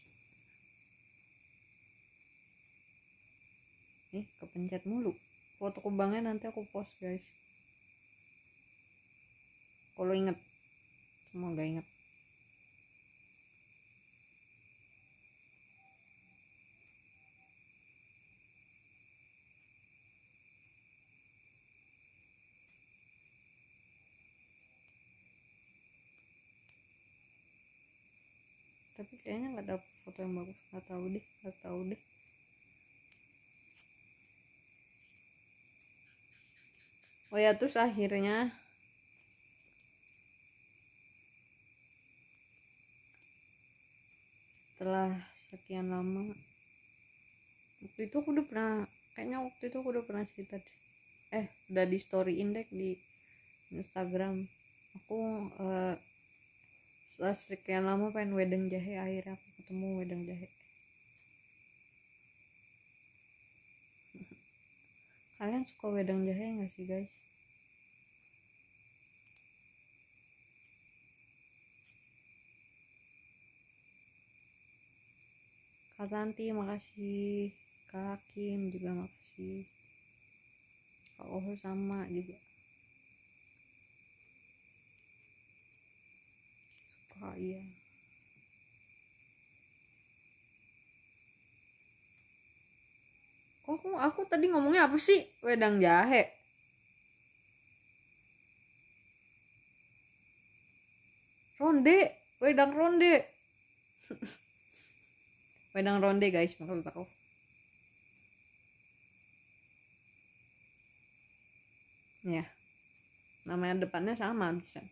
nih kepencet mulu foto kembangnya nanti aku post guys kalau inget semoga inget kayaknya nggak ada foto yang bagus nggak tahu deh nggak tahu deh oh ya terus akhirnya setelah sekian lama waktu itu aku udah pernah kayaknya waktu itu aku udah pernah cerita deh. eh udah di story index di Instagram aku uh, setelah sekian lama pengen wedang jahe akhirnya aku ketemu wedang jahe kalian suka wedang jahe gak sih guys Kak Tanti makasih Kak Hakim juga makasih Kak Oho sama juga saya oh, kok aku, aku tadi ngomongnya apa sih wedang jahe ronde wedang ronde wedang ronde guys maksud aku ya namanya depannya sama bisa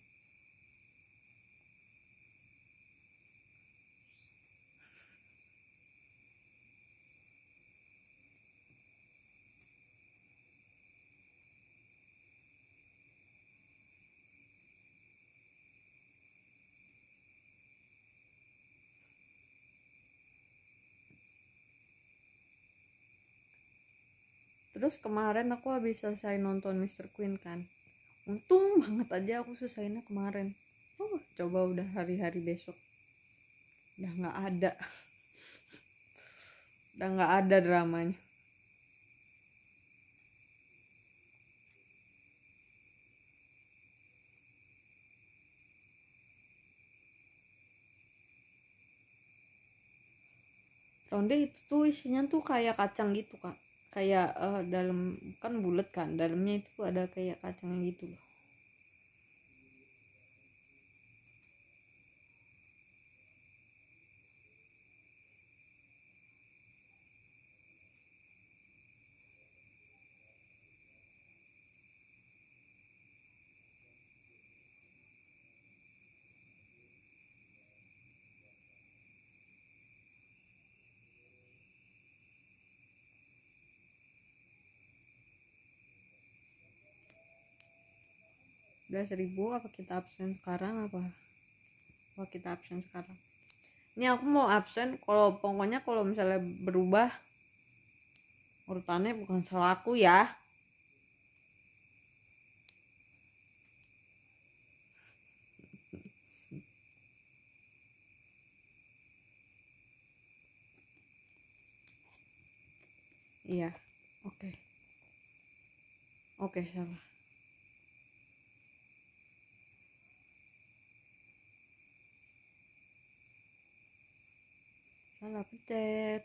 terus kemarin aku habis selesai nonton Mr. Queen kan untung banget aja aku selesainya kemarin oh coba udah hari-hari besok udah nggak ada udah nggak ada dramanya ronde itu tuh isinya tuh kayak kacang gitu kak kayak uh, dalam kan bulat kan dalamnya itu ada kayak kacang gitu loh ribu apa kita absen sekarang apa apa oh, kita absen sekarang ini aku mau absen kalau pokoknya kalau misalnya berubah urutannya bukan salah aku ya Iya, oke. Okay. Oke, okay, salah. salah pencet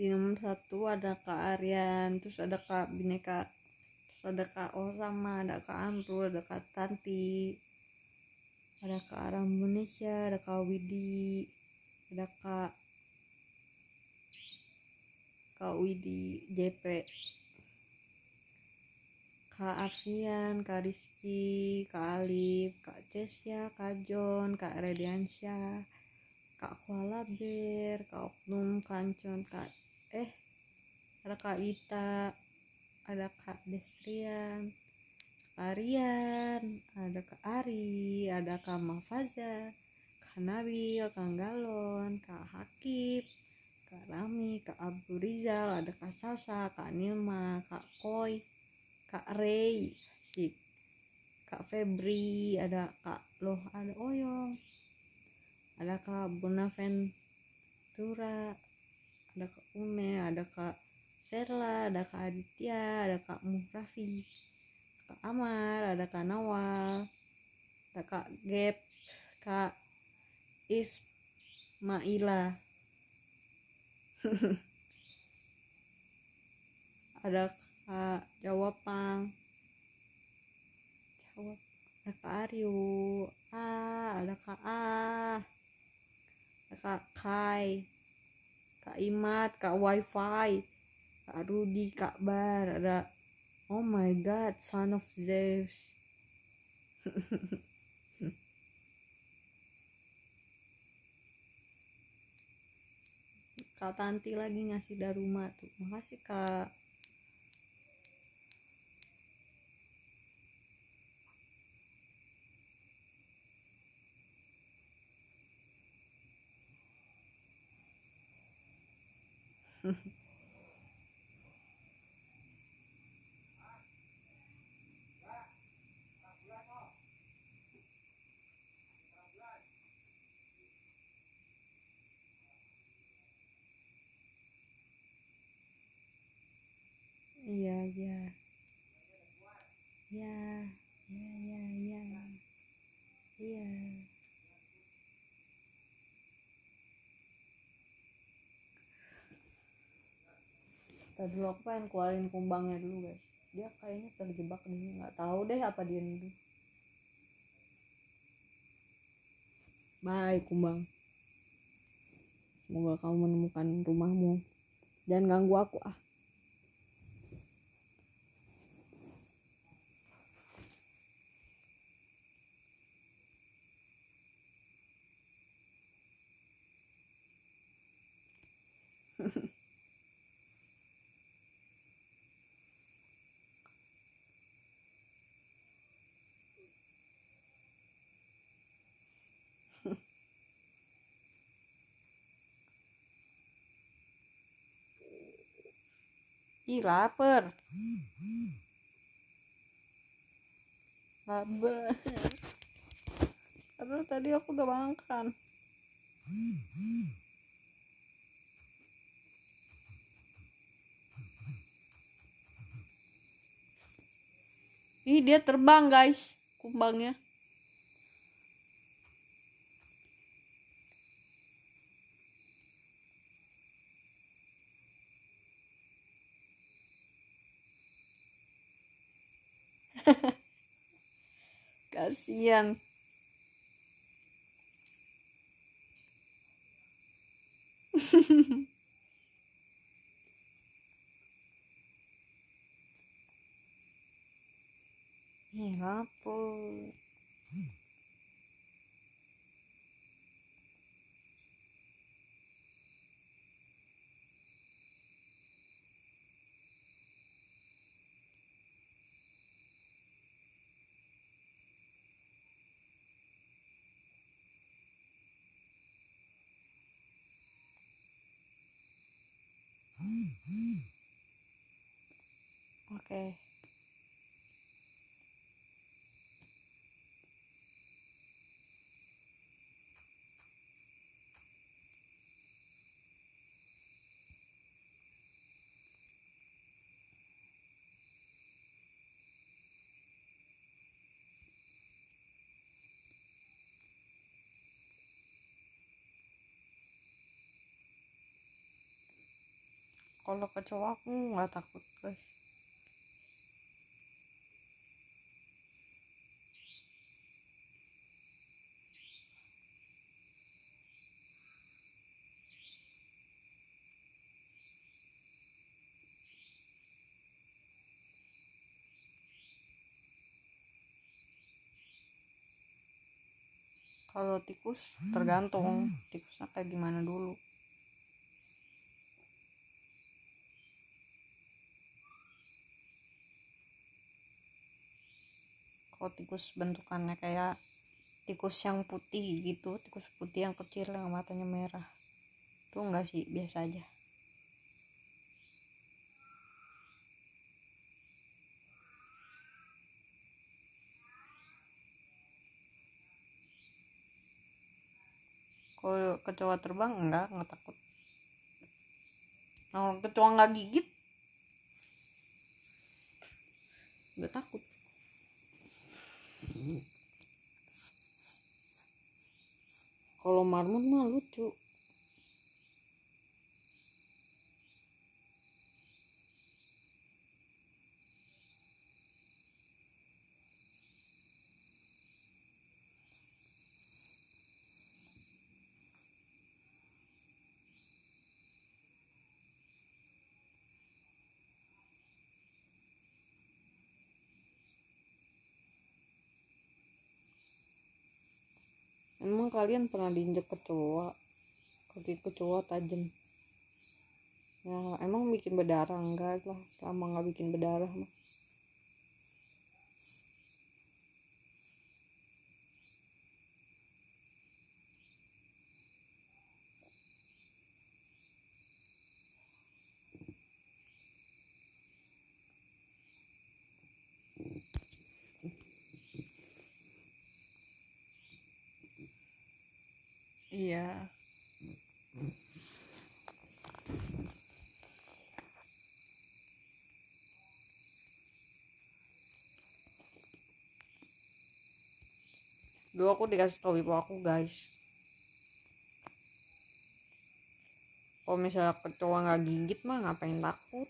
di nomor satu ada Kak Aryan terus ada Kak Bineka terus ada Kak Osama oh ada Kak Andrew ada Kak Tanti ada Kak Arang Indonesia ada Kak Widi ada Kak Kak Widi JP Kak Arsian, Kak Rizky, Kak Alif, Kak Cesia, Kak John, Kak radiansyah Kak Kuala Bear, Kak Oknum, Ancon, Kak eh ada Kak Ita, ada Kak Destrian, Kak Rian, ada Kak Ari, ada Kak Mafaza, Kak Nabil, Kak Galon, Kak Hakib, Kak Rami, Kak Abdul Rizal, ada Kak Salsa, Kak Nilma, Kak Koi, Kak Ray si Kak Febri ada Kak Loh ada Oyong ada Kak Bonaventura ada Kak Ume ada Kak Serla ada Kak Aditya ada Kak Muhrafi Kak Amar ada Kak Nawal ada Kak Gap Kak Ismaila ada Pak jawab pang jawab ada Kak Aryu ah ada Kak ah ada Kak Kai Kak Imat Kak Wifi Kak Rudi Kak Bar ada oh my god son of Zeus Kak Tanti lagi ngasih daruma tuh. Makasih Kak. Iya, iya. Iya, iya, iya, iya. Iya. Tadi dulu aku pengen keluarin kumbangnya dulu guys dia kayaknya terjebak nih nggak tahu deh apa dia nih. bye kumbang semoga kamu menemukan rumahmu dan ganggu aku ah Ih, lapar. Lapar. karena tadi aku udah makan. Ih, dia terbang, guys. Kumbangnya. Kassieren. ja. Oke. Okay. kalau kecoa aku nggak takut guys kalau tikus tergantung hmm. tikusnya kayak gimana dulu kalau tikus bentukannya kayak tikus yang putih gitu tikus putih yang kecil yang matanya merah tuh enggak sih biasa aja kalau kecoa terbang enggak enggak takut kalau kecoa nggak gigit nggak takut kalau marmut mah lucu emang kalian pernah diinjek kecoa kaki kecoa tajam ya emang bikin berdarah enggak lah sama nggak bikin berdarah mah dulu aku dikasih tau ibu aku guys kalau misalnya kecoa nggak gigit mah ngapain takut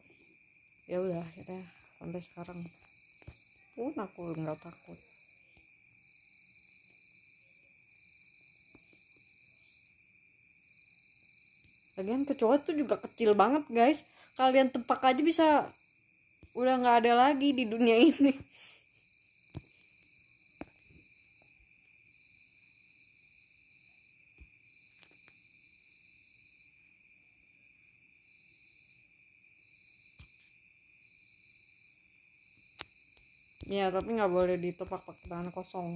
ya udah akhirnya sampai sekarang pun aku nggak takut lagian kecoa tuh juga kecil banget guys kalian tempak aja bisa udah nggak ada lagi di dunia ini Iya, tapi nggak boleh ditepak pakai tangan kosong.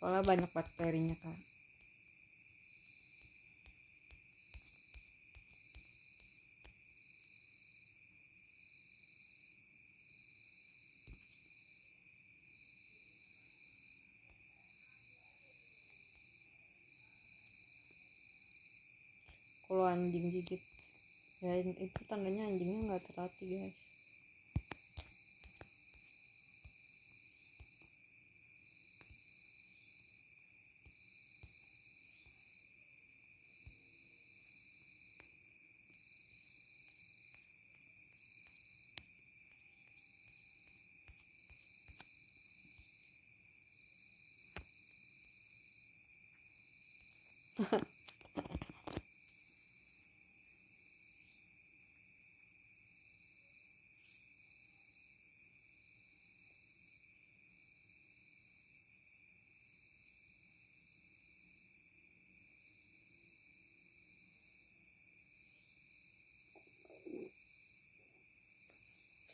Soalnya banyak bakterinya kan. Kalau anjing gigit, ya itu tandanya anjingnya nggak terlatih guys.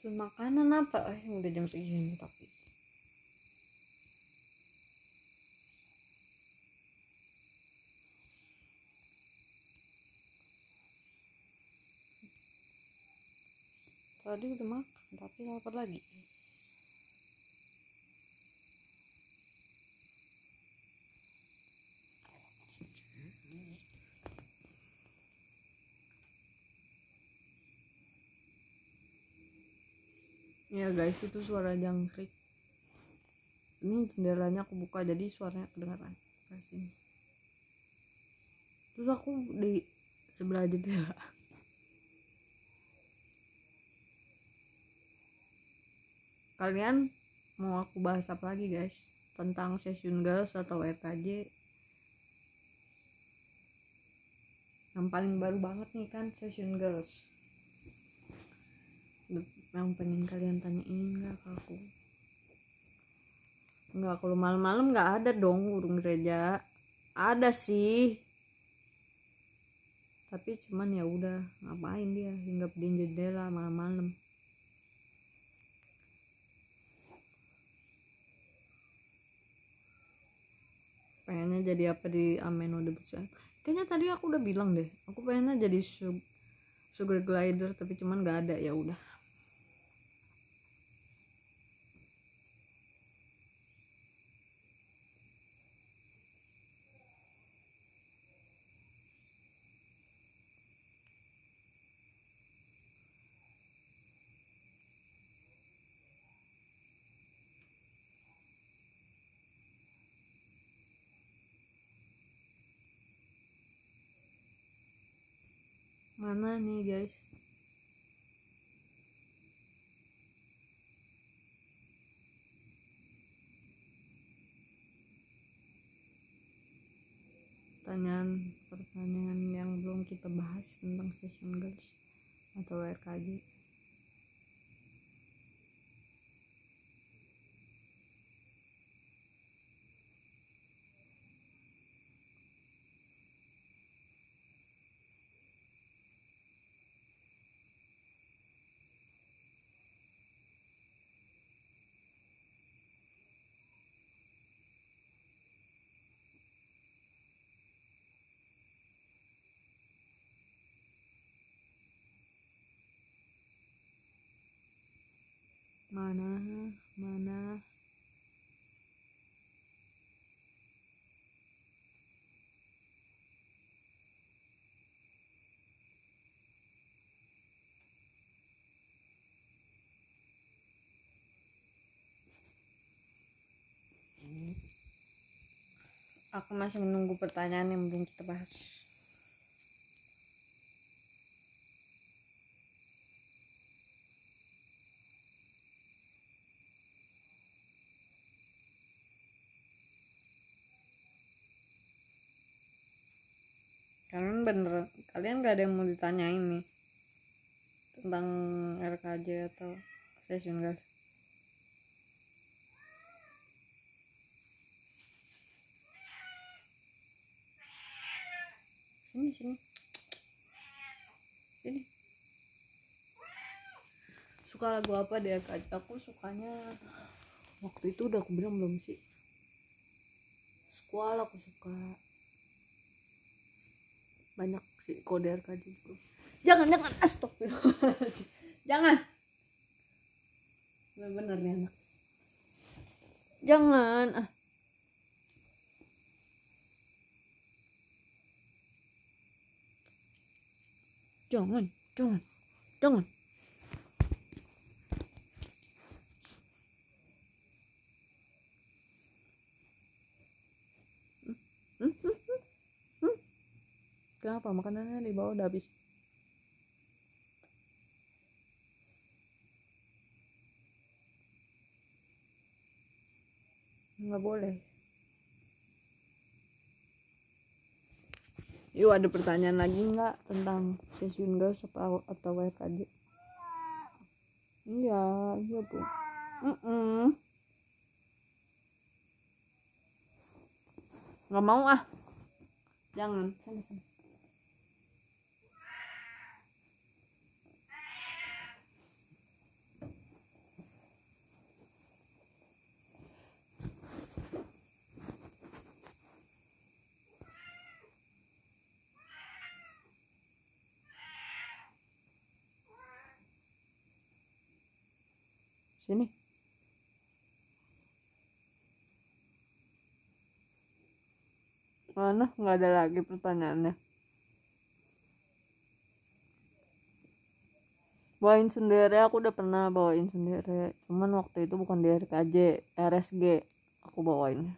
pesen makanan apa eh udah jam segini tapi tadi udah makan tapi lapar lagi ya guys itu suara jangkrik ini jendelanya aku buka jadi suaranya kedengaran guys ini terus aku di sebelah jendela kalian mau aku bahas apa lagi guys tentang session girls atau RKJ yang paling baru banget nih kan session girls yang pengen kalian tanyain nggak ke aku nggak kalau malam-malam nggak ada dong burung gereja ada sih tapi cuman ya udah ngapain dia hingga di jendela malam-malam pengennya jadi apa di ameno debusan kayaknya tadi aku udah bilang deh aku pengennya jadi sugar glider tapi cuman gak ada ya udah mana nih guys pertanyaan pertanyaan yang belum kita bahas tentang session guys atau RKG mana mana aku masih menunggu pertanyaan yang belum kita bahas bener kalian gak ada yang mau ditanya ini tentang RKJ atau session gas sini sini sini suka lagu apa deh aku sukanya waktu itu udah aku bilang belum sih sekolah aku suka banyak si kode RKJ juga jangan jangan astagfirullah jangan bener nih anak jangan ah. jangan jangan jangan Kenapa? Makanannya di bawah udah habis. Nggak boleh. Yuk ada pertanyaan lagi nggak tentang pensiun gas atau atau WKJ? Iya, iya bu. Mm -mm. Nggak mau ah. Jangan. Sana, sana. Sini. Mana? Nggak ada lagi pertanyaannya. Bawain sendiri, aku udah pernah bawain sendiri. Cuman waktu itu bukan di RKJ, RSG. Aku bawain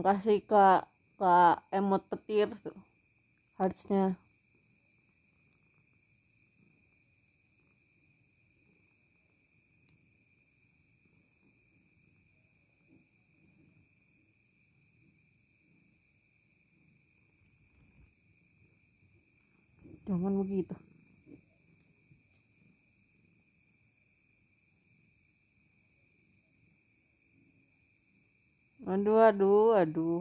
makasih ke ke emot petir tuh harusnya jangan begitu aduh aduh aduh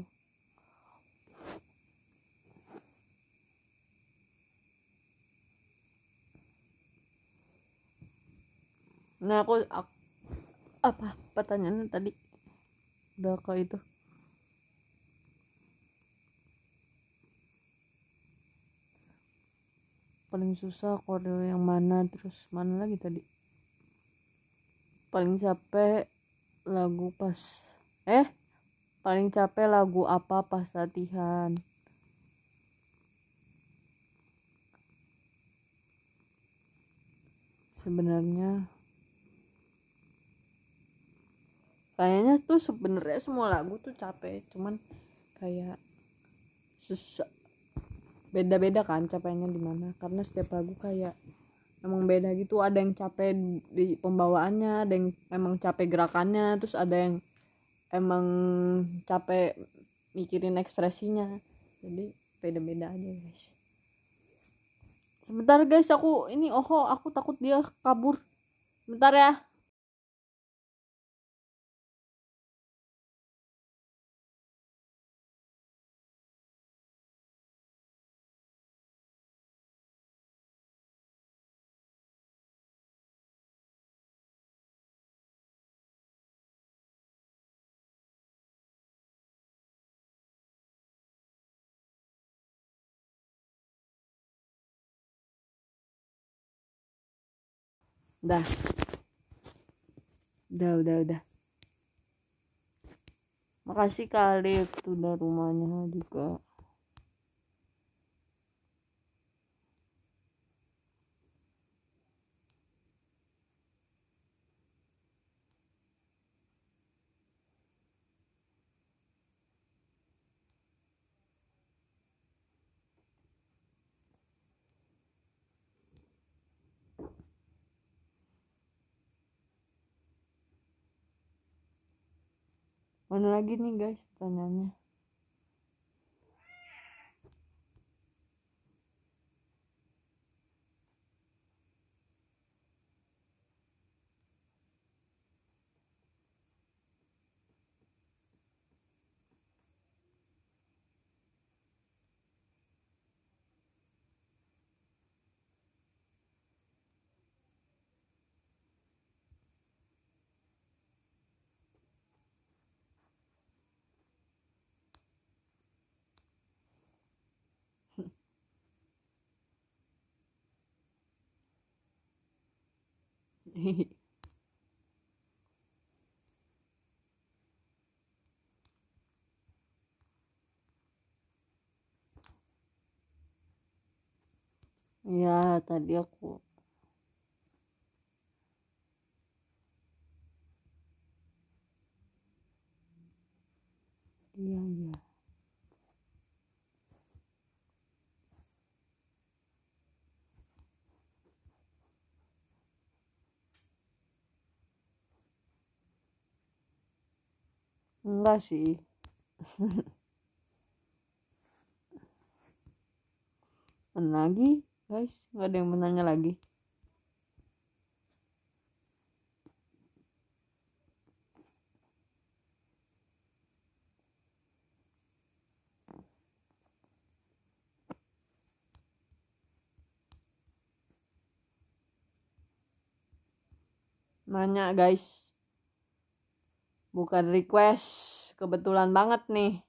nah aku, aku apa pertanyaannya tadi udah kok itu paling susah kode yang mana terus mana lagi tadi paling capek lagu pas eh Paling capek lagu apa pas latihan? Sebenarnya kayaknya tuh sebenarnya semua lagu tuh capek, cuman kayak susah beda-beda kan capeknya di mana karena setiap lagu kayak emang beda gitu ada yang capek di pembawaannya ada yang emang capek gerakannya terus ada yang emang capek mikirin ekspresinya jadi beda-beda aja guys sebentar guys aku ini oho aku takut dia kabur bentar ya Udah. Udah, udah, udah. Makasih kali tuh udah rumahnya juga. mana lagi nih guys pertanyaannya ya tadi aku enggak sih mana lagi guys nggak ada yang menanya lagi nanya guys bukan request kebetulan banget nih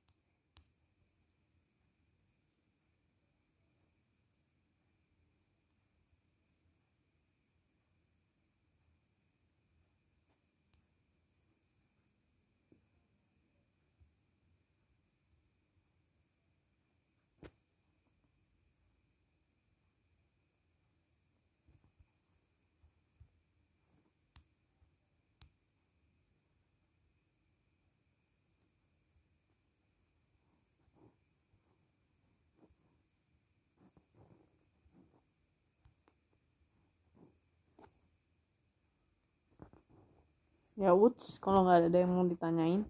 ya Woods kalau nggak ada yang mau ditanyain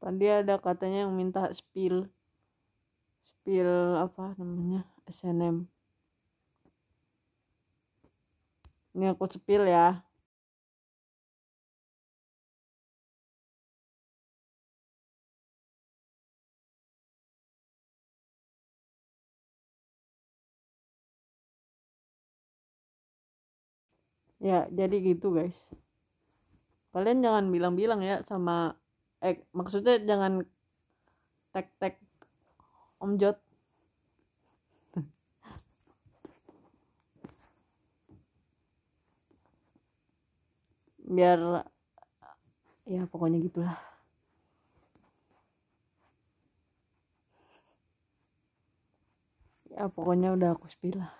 tadi ada katanya yang minta spill spill apa namanya SNM ini aku spill ya ya jadi gitu guys kalian jangan bilang-bilang ya sama eh maksudnya jangan tek tek om jod biar ya pokoknya gitulah ya pokoknya udah aku spill lah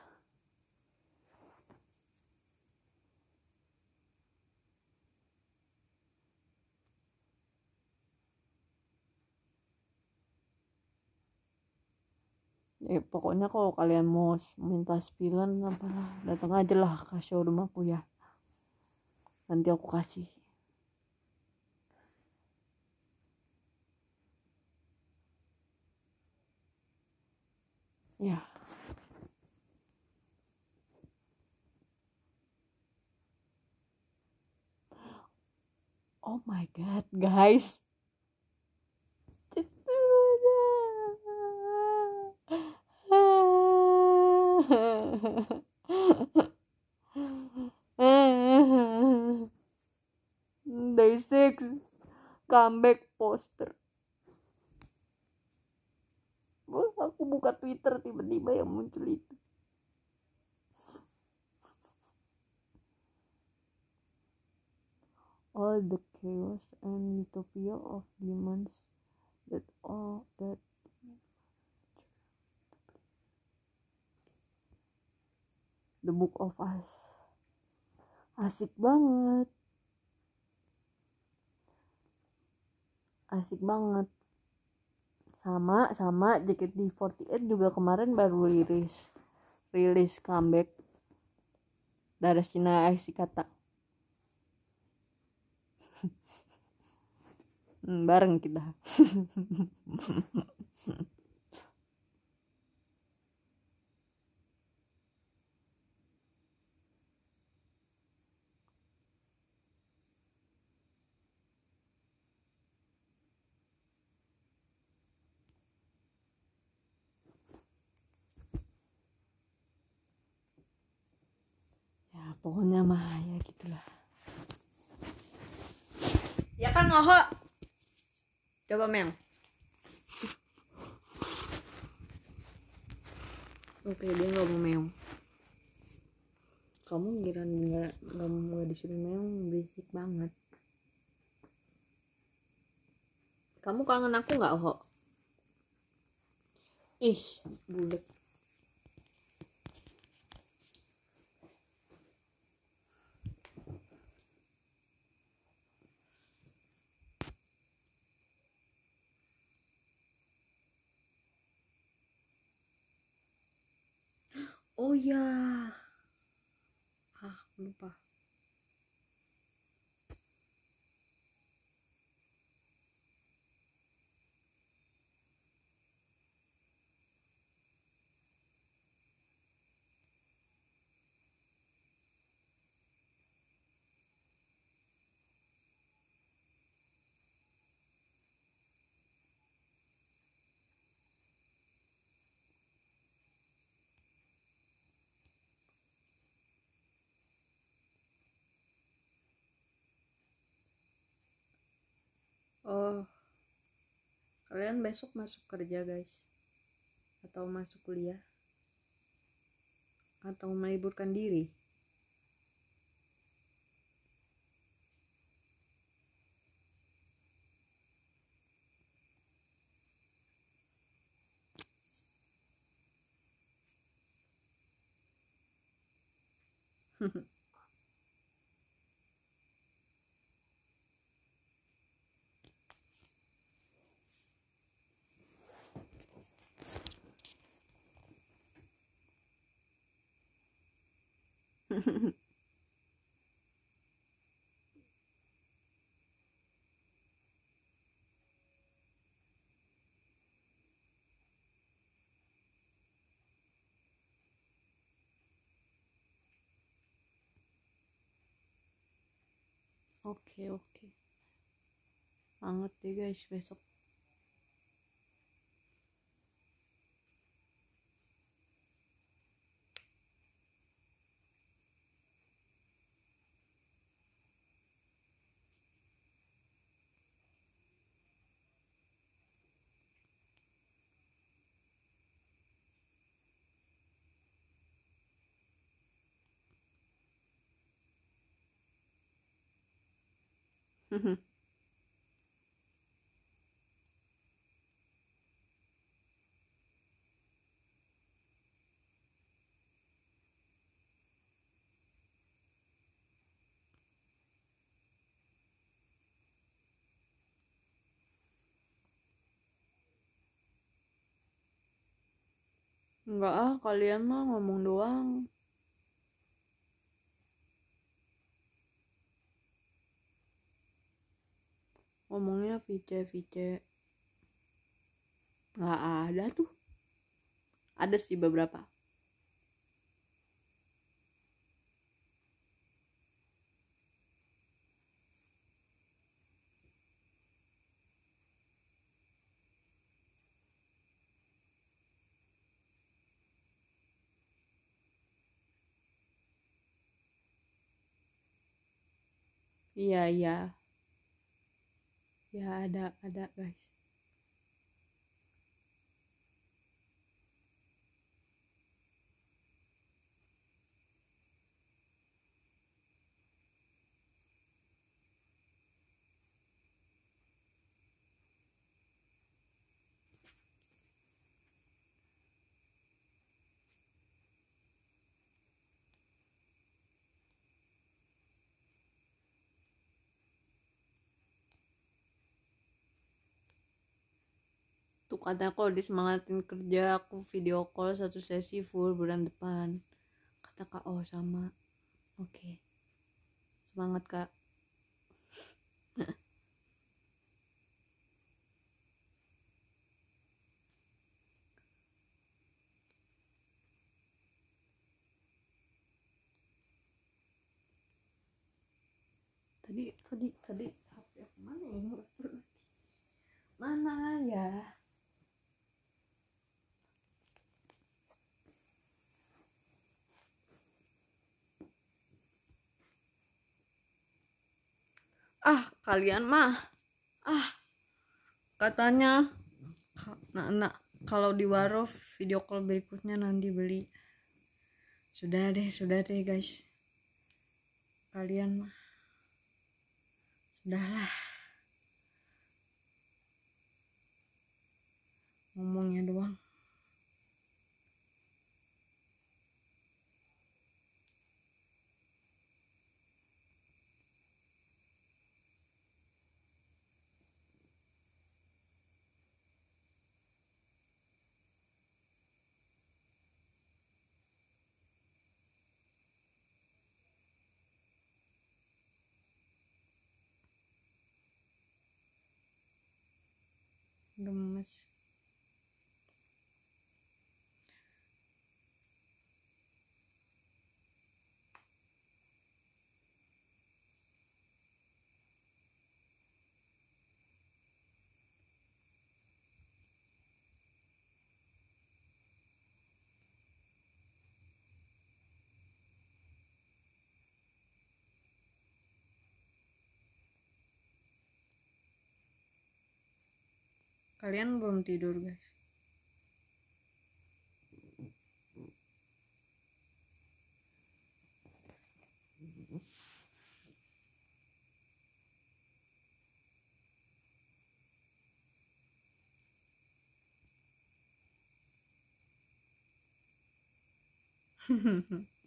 eh, pokoknya kalau kalian mau minta spilan apa datang aja lah ke showroom aku ya nanti aku kasih ya oh my god guys Day 6 comeback poster. Wah, aku buka Twitter tiba-tiba yang muncul itu. All the chaos and utopia of demons that all that The Book of Us asik banget asik banget sama sama di 48 juga kemarin baru rilis rilis comeback dari Cina si kata hmm, bareng kita mah ya gitulah ya kan ngoho coba mem oke dia nggak mau meong kamu ngira nggak nggak mau disuruh meong berisik banget kamu kangen aku nggak ho ih bule oh ya ah lupa kalian besok masuk kerja guys atau masuk kuliah atau meliburkan diri 오케이 오케이 망아 떼겨 집에서 Enggak mm-hmm. ah, kalian mah ngomong doang. ngomongnya vice vice nggak ada tuh ada sih beberapa Iya, iya ya ada ada guys katanya kalau disemangatin kerja aku video call satu sesi full bulan depan kata kak oh sama oke okay. semangat kak tadi tadi tadi HP aku mana ya? lagi mana ya ah kalian mah ah katanya nak nak kalau di Warof video call berikutnya nanti beli sudah deh sudah deh guys kalian mah sudahlah думаю, kalian belum tidur guys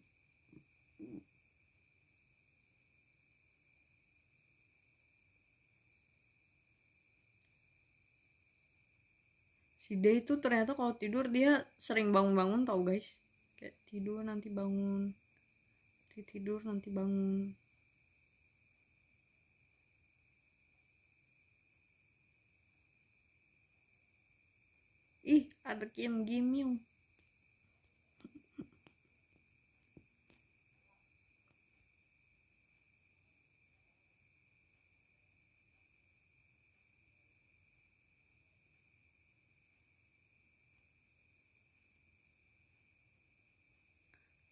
si Day itu ternyata kalau tidur dia sering bangun-bangun tau guys kayak tidur nanti bangun tidur nanti bangun ih ada Kim Gimil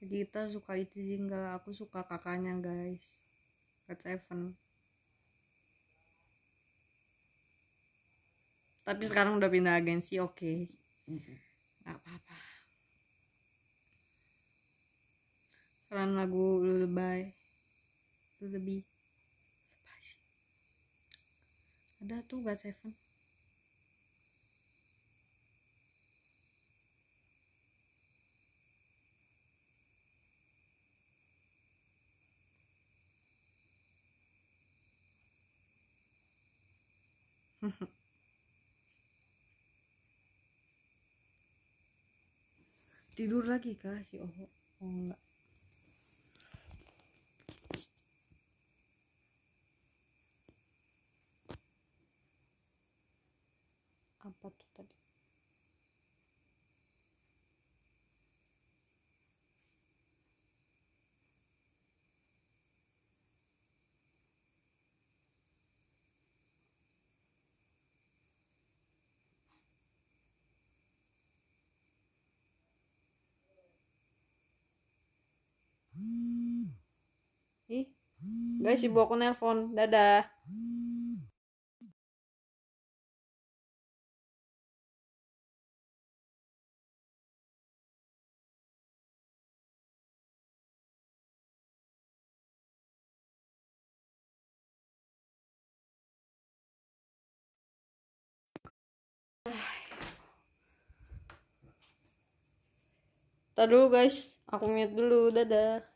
kita suka sih enggak aku suka kakaknya guys Red Seven tapi sekarang udah pindah agensi oke okay. nggak apa-apa saran lagu lu lebay lebih ada tuh Red Seven tidur lagi kah si Oho? Oh enggak. guys ibu aku nelpon dadah Tadu guys, aku mute dulu, dadah.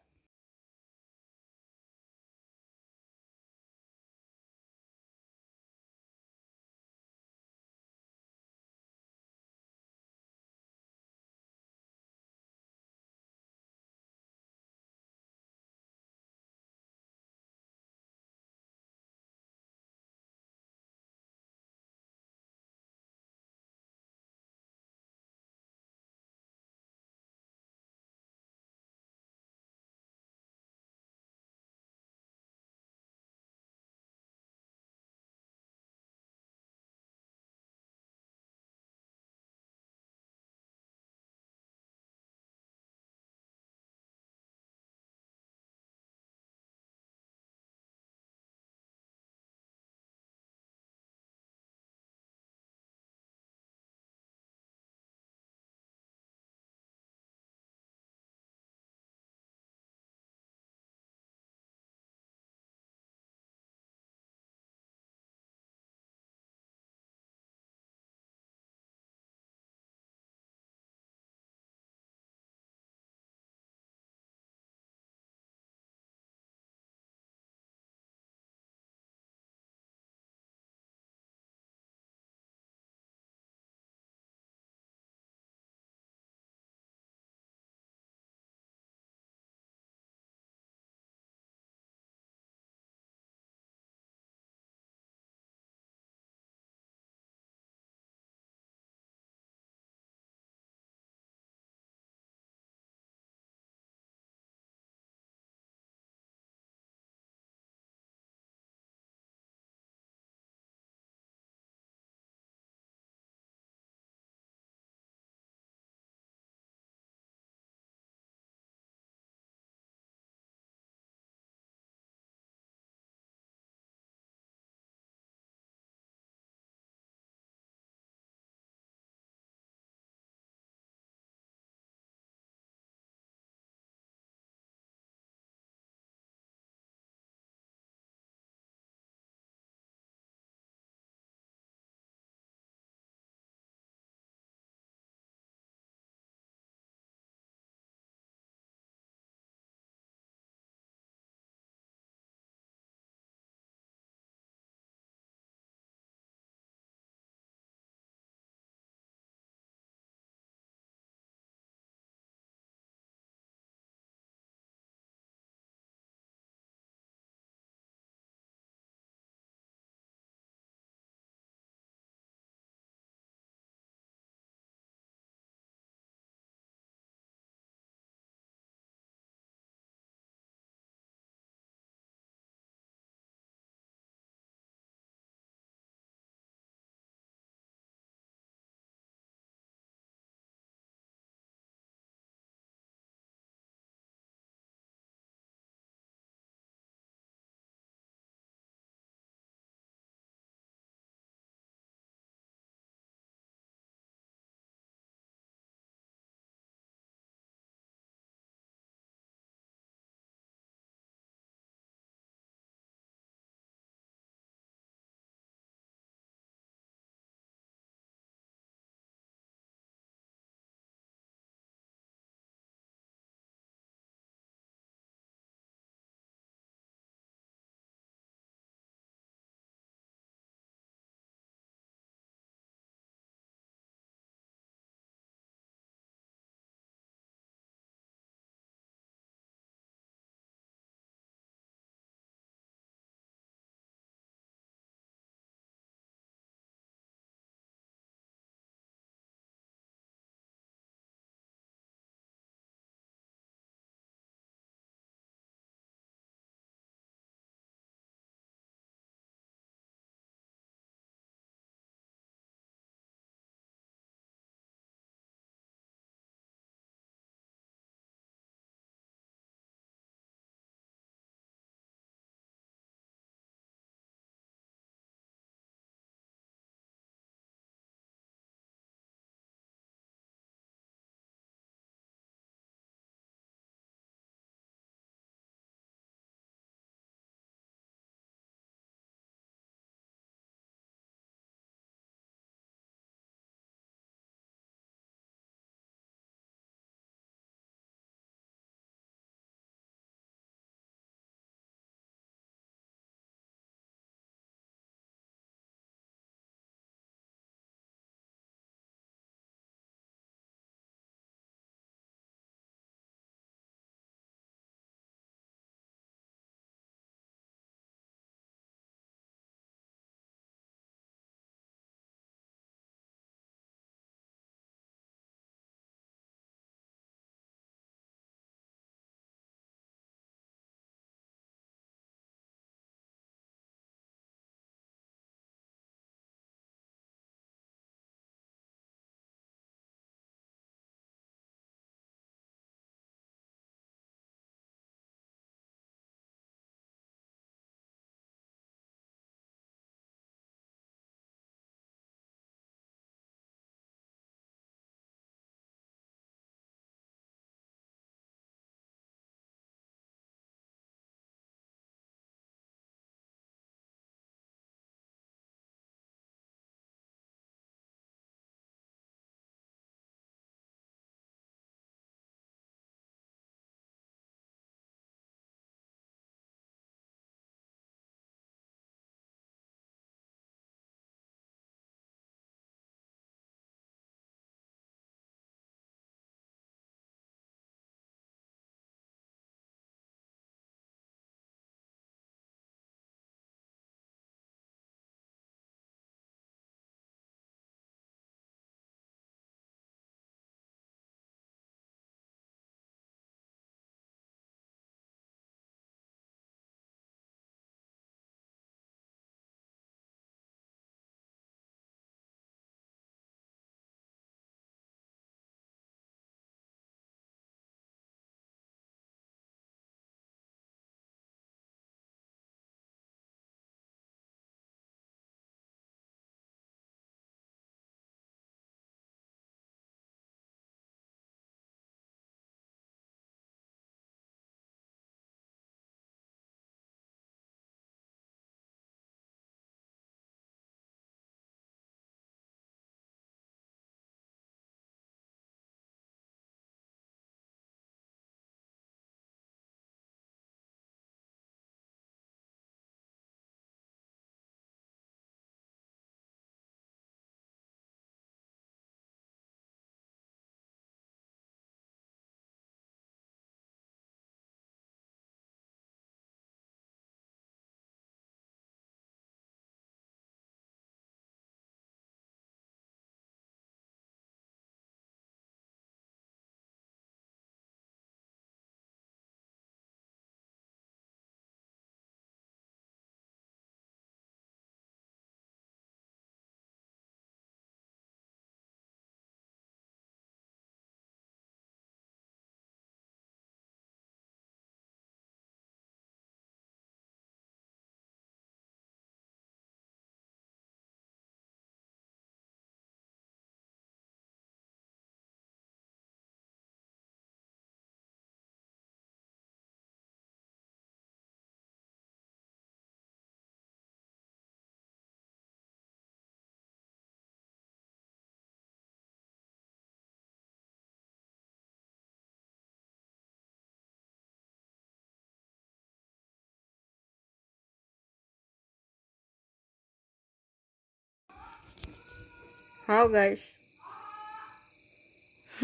How guys?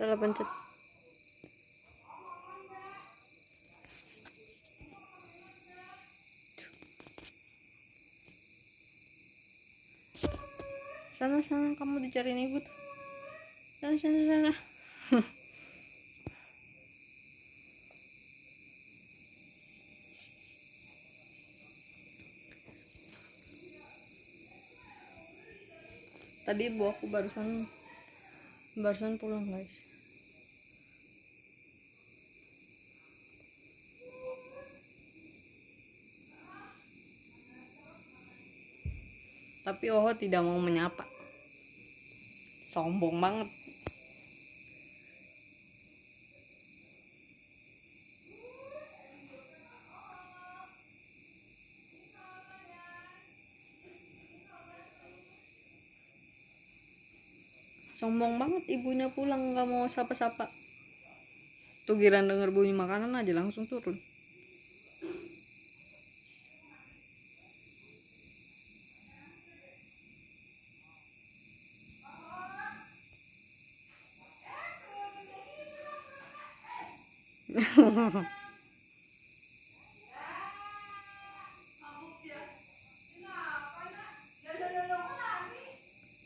Salah pencet. Sana sana kamu dicariin ibu tuh. Sana sana sana. tadi bu aku barusan barusan pulang guys tapi Oho tidak mau menyapa sombong banget sombong banget ibunya pulang nggak mau sapa-sapa tuh giran denger bunyi makanan aja langsung turun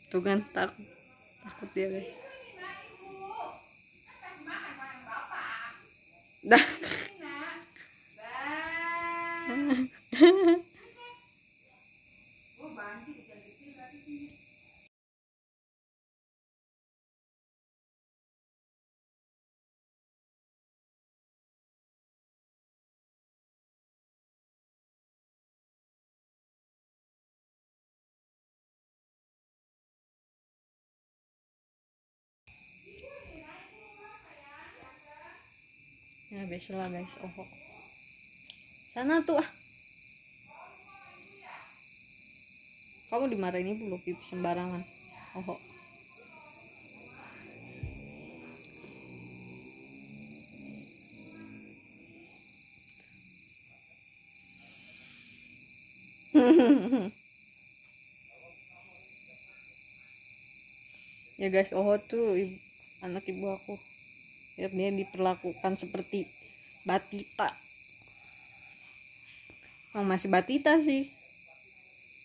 tuh kan tak dia guys nah. dah nah. lah guys oh sana tuh ah kamu dimarahin ibu lo pipi sembarangan oh ya guys oh tuh ibu, anak ibu aku ya dia diperlakukan seperti Batita oh, masih Batita sih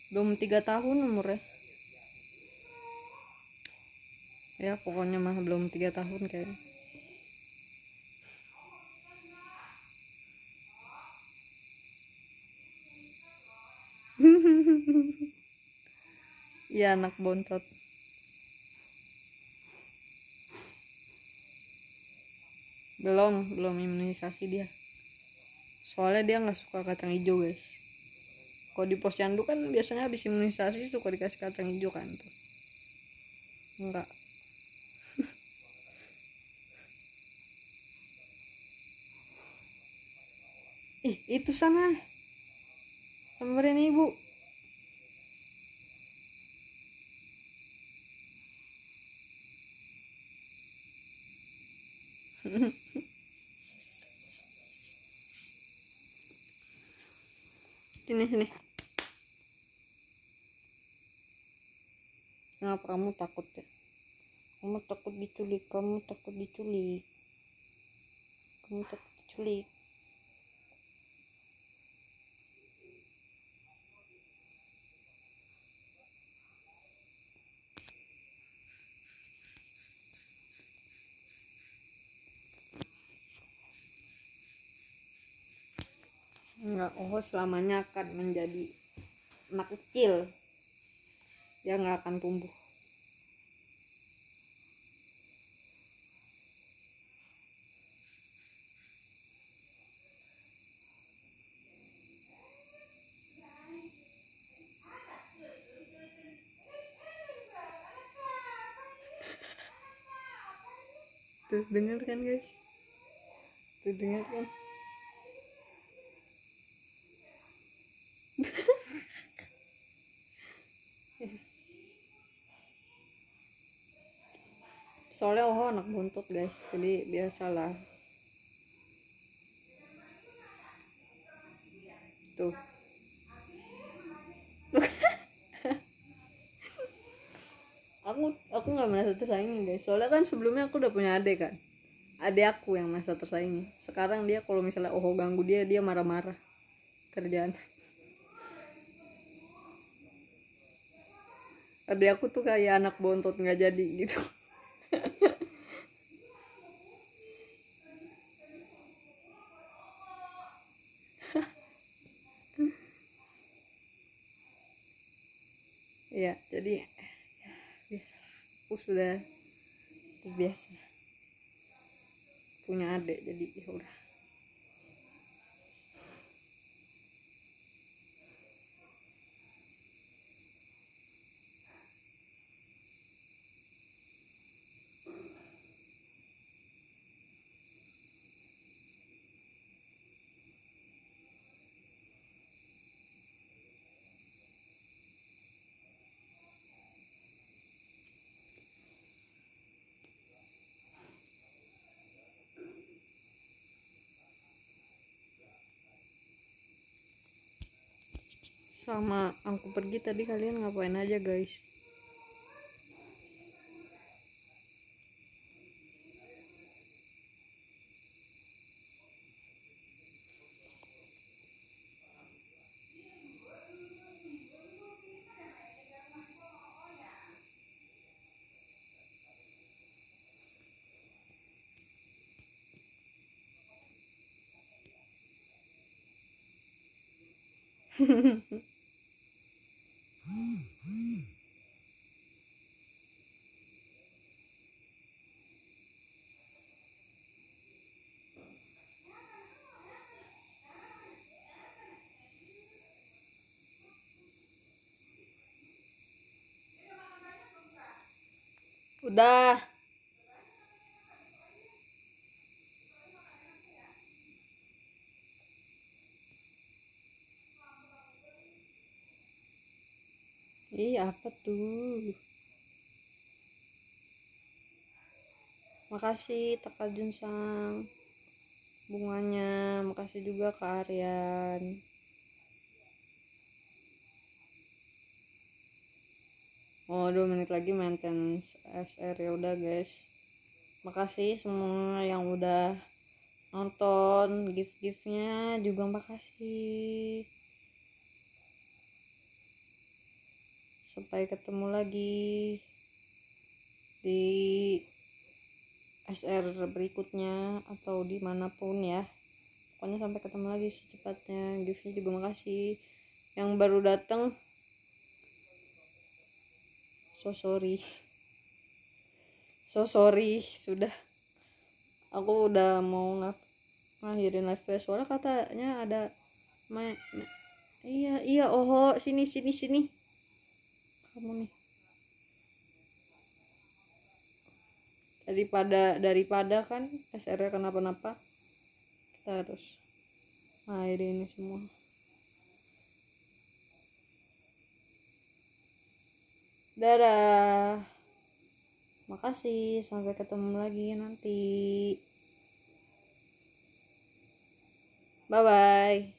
belum tiga tahun umurnya ya pokoknya mah belum tiga tahun kayaknya Iya anak bontot belum belum imunisasi dia soalnya dia nggak suka kacang hijau guys kok di pos candu kan biasanya habis imunisasi suka dikasih kacang hijau kan tuh enggak ih itu sana samperin ibu mm sini sini kenapa kamu takut ya kamu takut diculik kamu takut diculik kamu takut diculik nggak oh selamanya akan menjadi anak kecil yang nggak akan tumbuh tuh denger kan guys tuh denger kan soalnya oh anak buntut guys jadi biasalah tuh aku aku nggak merasa tersaingi guys soalnya kan sebelumnya aku udah punya adik kan adik aku yang merasa tersaingi sekarang dia kalau misalnya oh ganggu dia dia marah-marah kerjaan adik aku tuh kayak anak bontot nggak jadi gitu ya jadi ya, biasa aku sudah biasa punya adik jadi ya udah sama aku pergi tadi kalian ngapain aja guys udah Ih, apa tuh? Makasih Takajun Sang. Bunganya, makasih juga ke Aryan. mau oh, dua menit lagi maintenance SR ya udah guys makasih semua yang udah nonton gift-giftnya juga makasih sampai ketemu lagi di SR berikutnya atau dimanapun ya pokoknya sampai ketemu lagi secepatnya giftnya juga makasih yang baru datang so sorry so sorry sudah aku udah mau ngak ngakhirin live ya soalnya katanya ada iya iya oh sini sini sini kamu nih daripada daripada kan SR kenapa-napa kita harus akhir ini semua Dadah. Makasih, sampai ketemu lagi nanti. Bye bye.